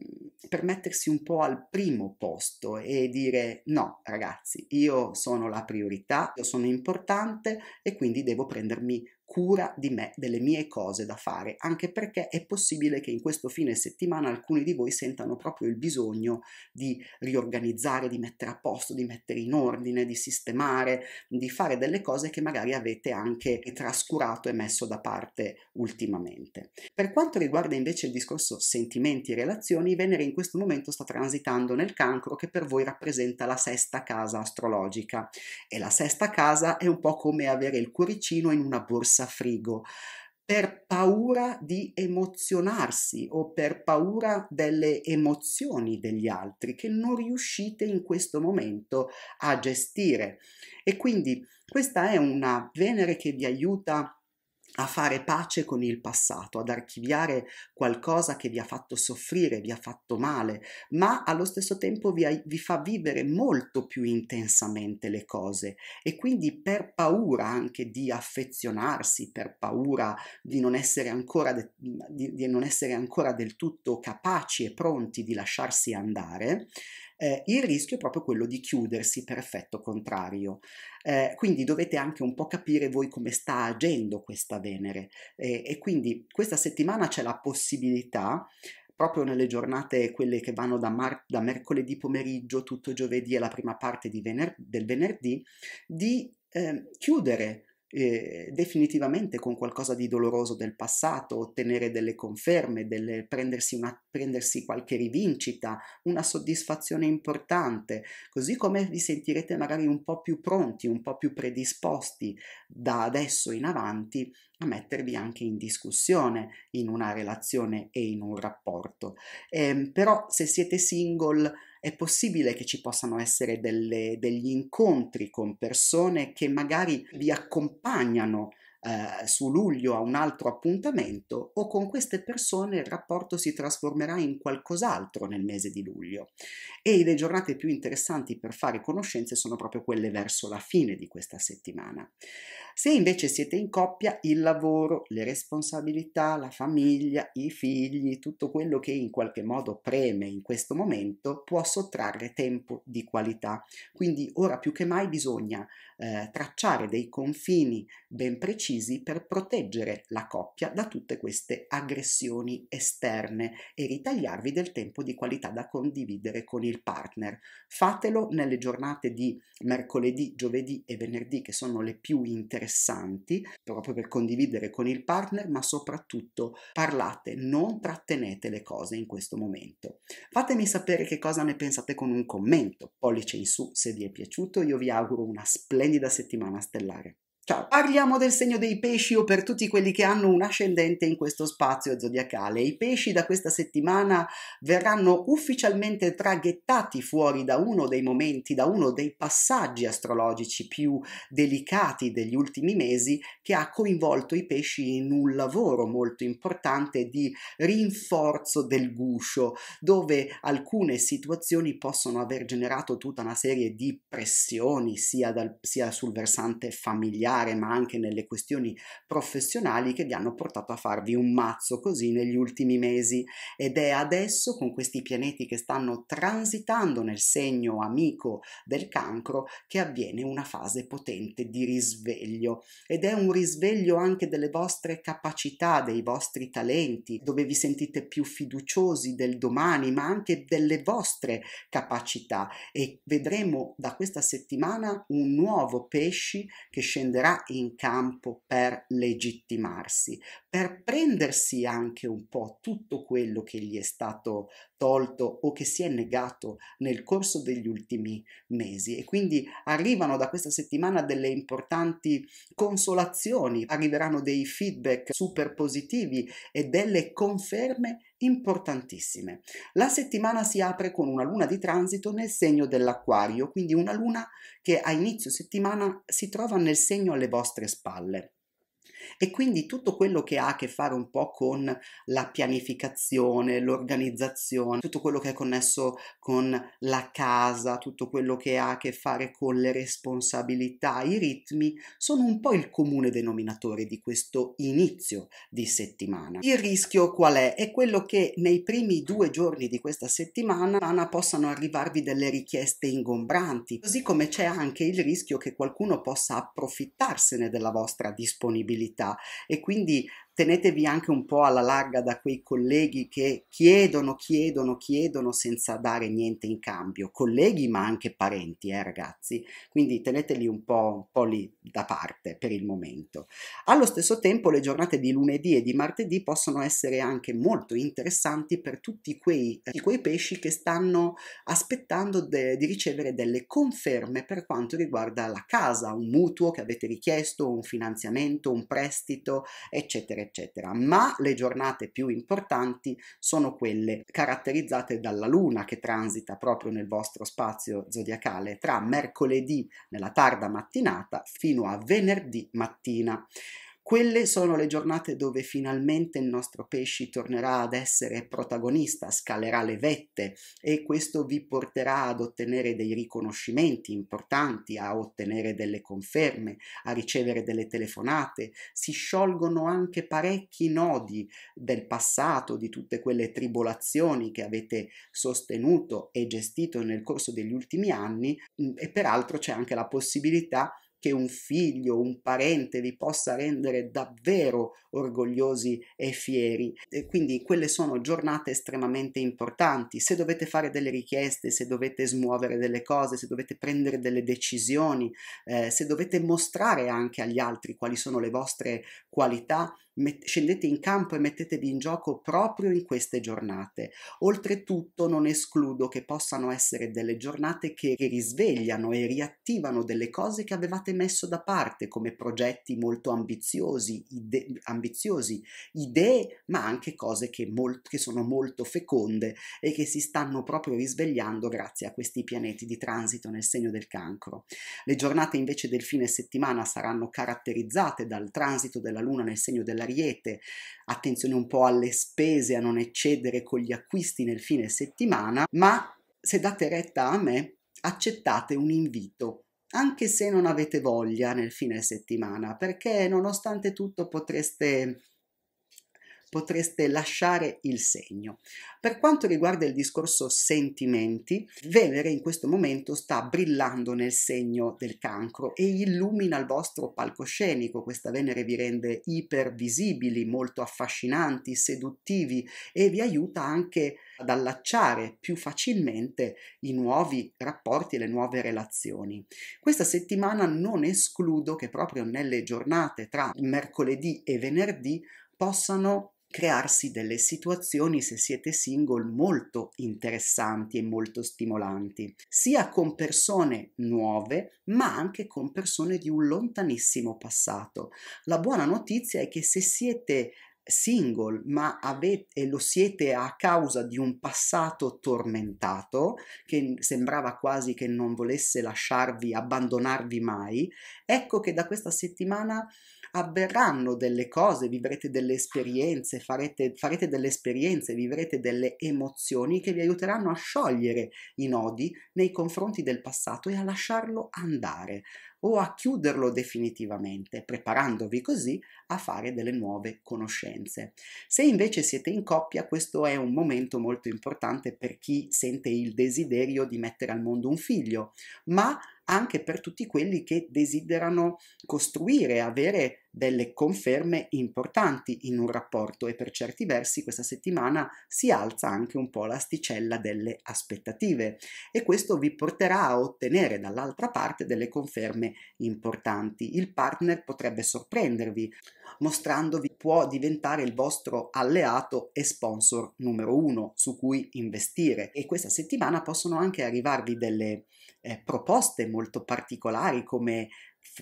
per mettersi un po' al primo posto e dire no ragazzi, io sono la priorità, io sono importante e quindi devo prendermi cura di me, delle mie cose da fare, anche perché è possibile che in questo fine settimana alcuni di voi sentano proprio il bisogno di riorganizzare, di mettere a posto, di mettere in ordine, di sistemare, di fare delle cose che magari avete anche trascurato e messo da parte ultimamente. Per quanto riguarda invece il discorso sentimenti e relazioni, Venere in questo momento sta transitando nel cancro che per voi rappresenta la sesta casa astrologica e la sesta casa è un po' come avere il cuoricino in una borsa frigo per paura di emozionarsi o per paura delle emozioni degli altri che non riuscite in questo momento a gestire. E quindi questa è una Venere che vi aiuta a fare pace con il passato, ad archiviare qualcosa che vi ha fatto soffrire, vi ha fatto male, ma allo stesso tempo vi, vi, fa vivere molto più intensamente le cose e quindi per paura anche di affezionarsi, per paura di non essere ancora, de, di, di non essere ancora del tutto capaci e pronti di lasciarsi andare, eh, il rischio è proprio quello di chiudersi per effetto contrario. Eh, quindi dovete anche un po' capire voi come sta agendo questa Venere eh, e quindi questa settimana c'è la possibilità proprio nelle giornate, quelle che vanno da, mar- da mercoledì pomeriggio, tutto giovedì e la prima parte vener- del venerdì, di eh, chiudere eh, definitivamente con qualcosa di doloroso del passato, ottenere delle conferme, delle, prendersi, una, prendersi qualche rivincita, una soddisfazione importante, così come vi sentirete magari un po' più pronti, un po' più predisposti da adesso in avanti a mettervi anche in discussione in una relazione e in un rapporto. Eh, però se siete single è possibile che ci possano essere delle, degli incontri con persone che magari vi accompagnano eh, su luglio a un altro appuntamento o con queste persone il rapporto si trasformerà in qualcos'altro nel mese di luglio e le giornate più interessanti per fare conoscenze sono proprio quelle verso la fine di questa settimana. Se invece siete in coppia, il lavoro, le responsabilità, la famiglia, i figli, tutto quello che in qualche modo preme in questo momento può sottrarre tempo di qualità. Quindi ora più che mai bisogna eh, tracciare dei confini ben precisi per proteggere la coppia da tutte queste aggressioni esterne e ritagliarvi del tempo di qualità da condividere con il partner. Fatelo nelle giornate di mercoledì, giovedì e venerdì che sono le più interessanti proprio per condividere con il partner, ma soprattutto parlate, non trattenete le cose in questo momento. Fatemi sapere che cosa ne pensate con un commento, pollice in su se vi è piaciuto, io vi auguro una splendida splendida settimana stellare. Ciao, parliamo del segno dei pesci o per tutti quelli che hanno un ascendente in questo spazio zodiacale. I pesci da questa settimana verranno ufficialmente traghettati fuori da uno dei momenti, da uno dei passaggi astrologici più delicati degli ultimi mesi che ha coinvolto i pesci in un lavoro molto importante di rinforzo del guscio, dove alcune situazioni possono aver generato tutta una serie di pressioni sia, dal, sia sul versante familiare familiare ma anche nelle questioni professionali che vi hanno portato a farvi un mazzo così negli ultimi mesi ed è adesso con questi pianeti che stanno transitando nel segno amico del cancro che avviene una fase potente di risveglio ed è un risveglio anche delle vostre capacità, dei vostri talenti, dove vi sentite più fiduciosi del domani ma anche delle vostre capacità e vedremo da questa settimana un nuovo pesci che scenderà metterà in campo per legittimarsi, per prendersi anche un po' tutto quello che gli è stato tolto o che si è negato nel corso degli ultimi mesi. E quindi arrivano da questa settimana delle importanti consolazioni, arriveranno dei feedback super positivi e delle conferme importantissime. La settimana si apre con una luna di transito nel segno dell'acquario, quindi una luna che a inizio settimana si trova nel segno alle vostre spalle e quindi tutto quello che ha a che fare un po' con la pianificazione, l'organizzazione, tutto quello che è connesso con la casa, tutto quello che ha a che fare con le responsabilità, i ritmi, sono un po' il comune denominatore di questo inizio di settimana. Il rischio qual è? È quello che nei primi due giorni di questa settimana possano arrivarvi delle richieste ingombranti, così come c'è anche il rischio che qualcuno possa approfittarsene della vostra disponibilità vita e quindi tenetevi anche un po' alla larga da quei colleghi che chiedono, chiedono, chiedono senza dare niente in cambio, colleghi ma anche parenti, eh, ragazzi, quindi teneteli un po', un po' lì da parte per il momento. Allo stesso tempo le giornate di lunedì e di martedì possono essere anche molto interessanti per tutti quei, eh, quei pesci che stanno aspettando de, di ricevere delle conferme per quanto riguarda la casa, un mutuo che avete richiesto, un finanziamento, un prestito, eccetera eccetera. Ma le giornate più importanti sono quelle caratterizzate dalla luna che transita proprio nel vostro spazio zodiacale tra mercoledì nella tarda mattinata fino a venerdì mattina. Quelle sono le giornate dove finalmente il nostro pesci tornerà ad essere protagonista, scalerà le vette e questo vi porterà ad ottenere dei riconoscimenti importanti, a ottenere delle conferme, a ricevere delle telefonate. Si sciolgono anche parecchi nodi del passato, di tutte quelle tribolazioni che avete sostenuto e gestito nel corso degli ultimi anni mm, e peraltro c'è anche la possibilità che un figlio, un parente vi possa rendere davvero orgogliosi e fieri. E quindi quelle sono giornate estremamente importanti. Se dovete fare delle richieste, se dovete smuovere delle cose, se dovete prendere delle decisioni, eh, se dovete mostrare anche agli altri quali sono le vostre qualità, Met- scendete in campo e mettetevi in gioco proprio in queste giornate. Oltretutto non escludo che possano essere delle giornate che risvegliano e riattivano delle cose che avevate messo da parte come progetti molto ambiziosi, ide- ambiziosi idee, ma anche cose che, mol- che sono molto feconde e che si stanno proprio risvegliando grazie a questi pianeti di transito nel segno del cancro. Le giornate invece del fine settimana saranno caratterizzate dal transito della Luna nel segno della sull'ariete, attenzione un po' alle spese, a non eccedere con gli acquisti nel fine settimana, ma se date retta a me, accettate un invito anche se non avete voglia nel fine settimana, perché nonostante tutto potreste potreste lasciare il segno. Per quanto riguarda il discorso sentimenti, Venere in questo momento sta brillando nel segno del cancro e illumina il vostro palcoscenico. Questa Venere vi rende ipervisibili, molto affascinanti, seduttivi e vi aiuta anche ad allacciare più facilmente i nuovi rapporti e le nuove relazioni. Questa settimana non escludo che proprio nelle giornate tra mercoledì e venerdì possano crearsi delle situazioni, se siete single, molto interessanti e molto stimolanti, sia con persone nuove, ma anche con persone di un lontanissimo passato. La buona notizia è che se siete single, ma avete, lo siete a causa di un passato tormentato che sembrava quasi che non volesse lasciarvi, abbandonarvi mai, ecco che da questa settimana avverranno delle cose, vivrete delle esperienze, farete, farete delle esperienze, vivrete delle emozioni che vi aiuteranno a sciogliere i nodi nei confronti del passato e a lasciarlo andare o a chiuderlo definitivamente, preparandovi così a fare delle nuove conoscenze. Se invece siete in coppia, questo è un momento molto importante per chi sente il desiderio di mettere al mondo un figlio, ma anche per tutti quelli che desiderano costruire, avere delle conferme importanti in un rapporto e per certi versi questa settimana si alza anche un po' l'asticella delle aspettative e questo vi porterà a ottenere dall'altra parte delle conferme importanti. Il partner potrebbe sorprendervi mostrandovi può diventare il vostro alleato e sponsor numero uno su cui investire e questa settimana possono anche arrivarvi delle eh, proposte molto particolari come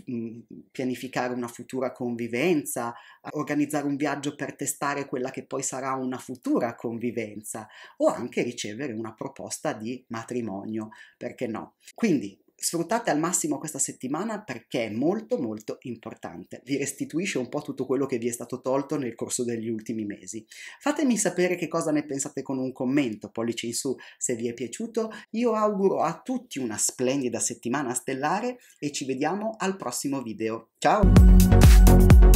mm, pianificare una futura convivenza, organizzare un viaggio per testare quella che poi sarà una futura convivenza o anche ricevere una proposta di matrimonio, perché no? Quindi Sfruttate al massimo questa settimana perché è molto molto importante, vi restituisce un po' tutto quello che vi è stato tolto nel corso degli ultimi mesi. Fatemi sapere che cosa ne pensate con un commento, pollice in su se vi è piaciuto, io auguro a tutti una splendida settimana stellare e ci vediamo al prossimo video. Ciao!